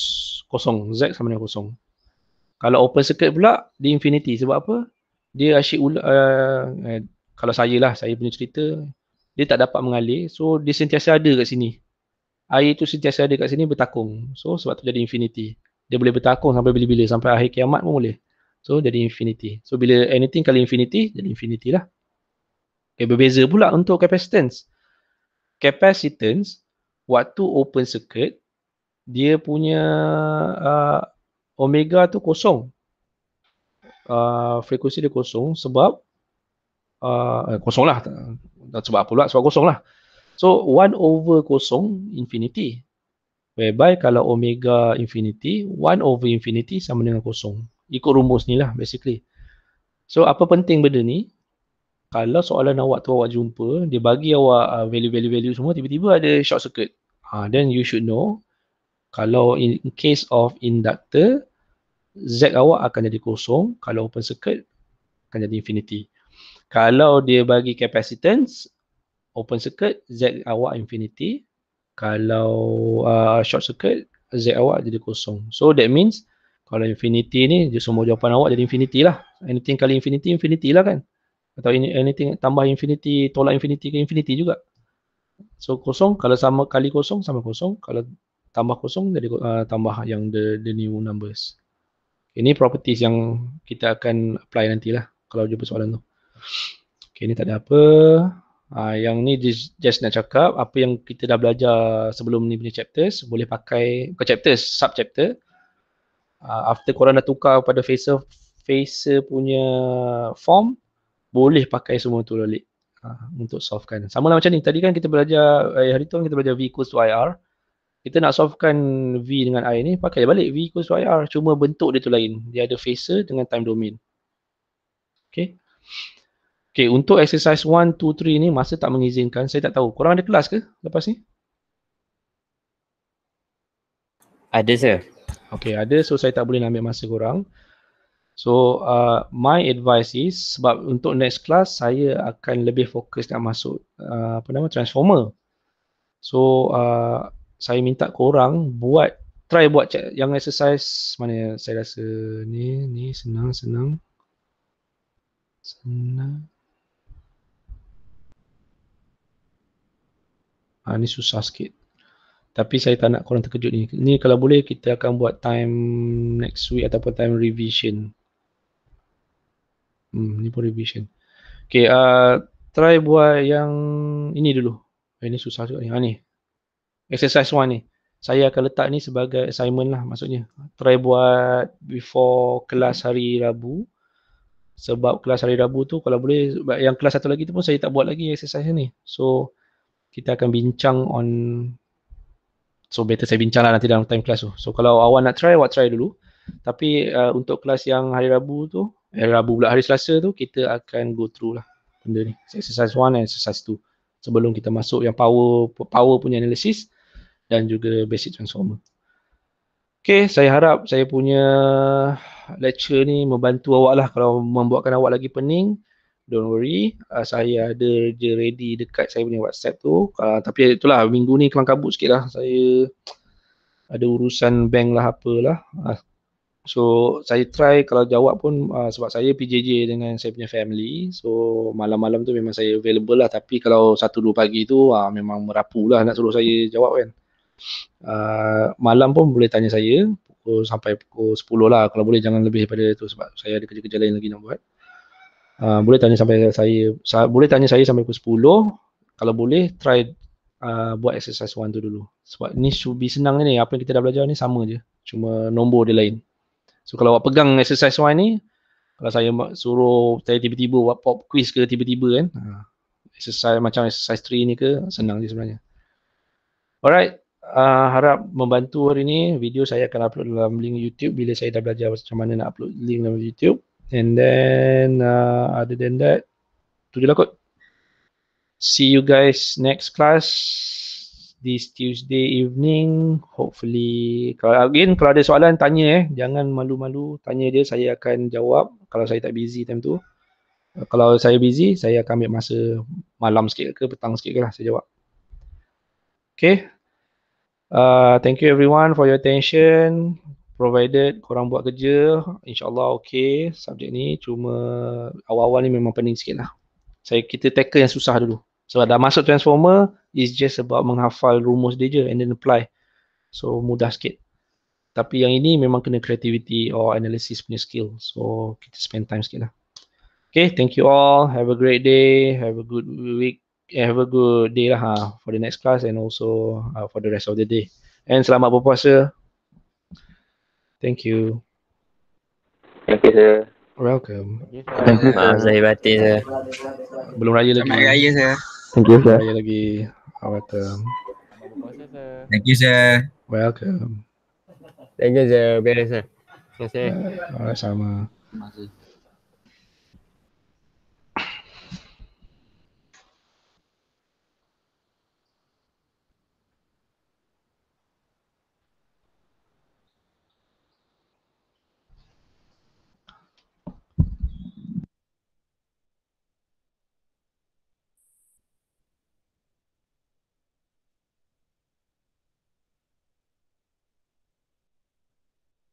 kosong z sama dengan kosong kalau open circuit pula di infinity sebab apa dia asyik uh, kalau saya lah saya punya cerita dia tak dapat mengalir so dia sentiasa ada kat sini air tu sentiasa ada kat sini bertakung so sebab tu jadi infinity dia boleh bertakung sampai bila-bila sampai akhir kiamat pun boleh so jadi infinity so bila anything kali infinity jadi infinity lah okay, berbeza pula untuk capacitance capacitance waktu open circuit dia punya uh, omega tu kosong uh, frekuensi dia kosong sebab uh, eh, kosong lah sebab apa pula sebab kosong lah so 1 over kosong infinity whereby kalau omega infinity 1 over infinity sama dengan kosong ikut rumus ni lah basically so apa penting benda ni kalau soalan awak tu awak jumpa dia bagi awak uh, value-value-value uh, semua tiba-tiba ada short circuit uh, then you should know kalau in case of inductor Z awak akan jadi kosong kalau open circuit akan jadi infinity kalau dia bagi capacitance open circuit Z awak infinity kalau uh, short circuit Z awak jadi kosong so that means kalau infinity ni semua jawapan awak jadi infinity lah anything kali infinity infinity lah kan atau anything tambah infinity tolak infinity ke infinity juga so kosong kalau sama kali kosong sama kosong kalau tambah kosong jadi uh, tambah yang the, the new numbers ini properties yang kita akan apply nantilah kalau jumpa soalan tu Okay, ni tak ada apa. Ha, yang ni just nak cakap apa yang kita dah belajar sebelum ni punya chapters boleh pakai bukan chapters, sub chapter. Ha, ah, after korang dah tukar pada Facer Facer punya form boleh pakai semua tu lolik lah, ha, ah, untuk solvekan. Sama lah macam ni. Tadi kan kita belajar eh, hari tu kan kita belajar V equals to IR. Kita nak solvekan V dengan I ni pakai balik V equals to IR cuma bentuk dia tu lain. Dia ada phaser dengan time domain. Okay. Okay, untuk exercise 1, 2, 3 ni masa tak mengizinkan. Saya tak tahu. Korang ada kelas ke lepas ni? Ada, sir. Okay, ada. So, saya tak boleh ambil masa korang. So, uh, my advice is sebab untuk next class, saya akan lebih fokus nak masuk uh, apa nama transformer. So, uh, saya minta korang buat try buat yang exercise mana saya rasa ni ni senang senang senang Ha, ni susah sikit. Tapi saya tak nak korang terkejut ni. Ni kalau boleh kita akan buat time next week ataupun time revision. Hmm, ni pun revision. Okay, uh, try buat yang ini dulu. Eh, ini susah juga yang Ha, ni. Exercise one ni. Saya akan letak ni sebagai assignment lah maksudnya. Try buat before kelas hari Rabu. Sebab kelas hari Rabu tu kalau boleh yang kelas satu lagi tu pun saya tak buat lagi exercise ni. So, kita akan bincang on so better saya bincang lah nanti dalam time class tu so kalau awak nak try awak try dulu tapi uh, untuk kelas yang hari Rabu tu hari eh, Rabu pula hari Selasa tu kita akan go through lah benda ni exercise 1 and exercise 2 sebelum kita masuk yang power power punya analysis dan juga basic transformer Okay, saya harap saya punya lecture ni membantu awak lah kalau membuatkan awak lagi pening. Don't worry, uh, saya ada je ready dekat saya punya WhatsApp tu. Uh, tapi itulah minggu ni kelang kabut sikit lah. Saya ada urusan bank lah apalah. Uh, so saya try kalau jawab pun uh, sebab saya PJJ dengan saya punya family. So malam-malam tu memang saya available lah. Tapi kalau satu dua pagi tu uh, memang merapu lah nak suruh saya jawab kan. Uh, malam pun boleh tanya saya pukul sampai pukul 10 lah. Kalau boleh jangan lebih daripada tu sebab saya ada kerja-kerja lain lagi nak buat. Uh, boleh tanya sampai saya sa- boleh tanya saya sampai pukul 10 kalau boleh try uh, buat exercise one tu dulu sebab ni should be senang ni apa yang kita dah belajar ni sama je cuma nombor dia lain so kalau awak pegang exercise one ni kalau saya suruh saya tiba-tiba buat pop quiz ke tiba-tiba kan uh, exercise macam exercise 3 ni ke senang je sebenarnya alright uh, harap membantu hari ni video saya akan upload dalam link YouTube bila saya dah belajar macam mana nak upload link dalam YouTube And then uh, other than that, tu je lah kot. See you guys next class this Tuesday evening. Hopefully, kalau again kalau ada soalan tanya eh, jangan malu-malu tanya dia, saya akan jawab kalau saya tak busy time tu. Uh, kalau saya busy, saya akan ambil masa malam sikit ke petang sikit ke lah saya jawab. Okay. Uh, thank you everyone for your attention provided korang buat kerja insyaallah okey subjek ni cuma awal-awal ni memang pening sikit lah saya kita tackle yang susah dulu sebab dah masuk transformer is just about menghafal rumus dia je and then apply so mudah sikit tapi yang ini memang kena creativity or analysis punya skill so kita spend time sikit lah okay thank you all have a great day have a good week eh, have a good day lah ha, for the next class and also uh, for the rest of the day and selamat berpuasa Thank you. Thank you, sir. Welcome. Thank you, sir. Maaf, saya batin, sir. Belum raya lagi. Selamat raya, sir. Thank you, sir. Belum raya lagi. Welcome. Thank you, sir. Welcome. Thank you, sir. Beres, sir. Terima kasih. Uh, sama. Terima kasih.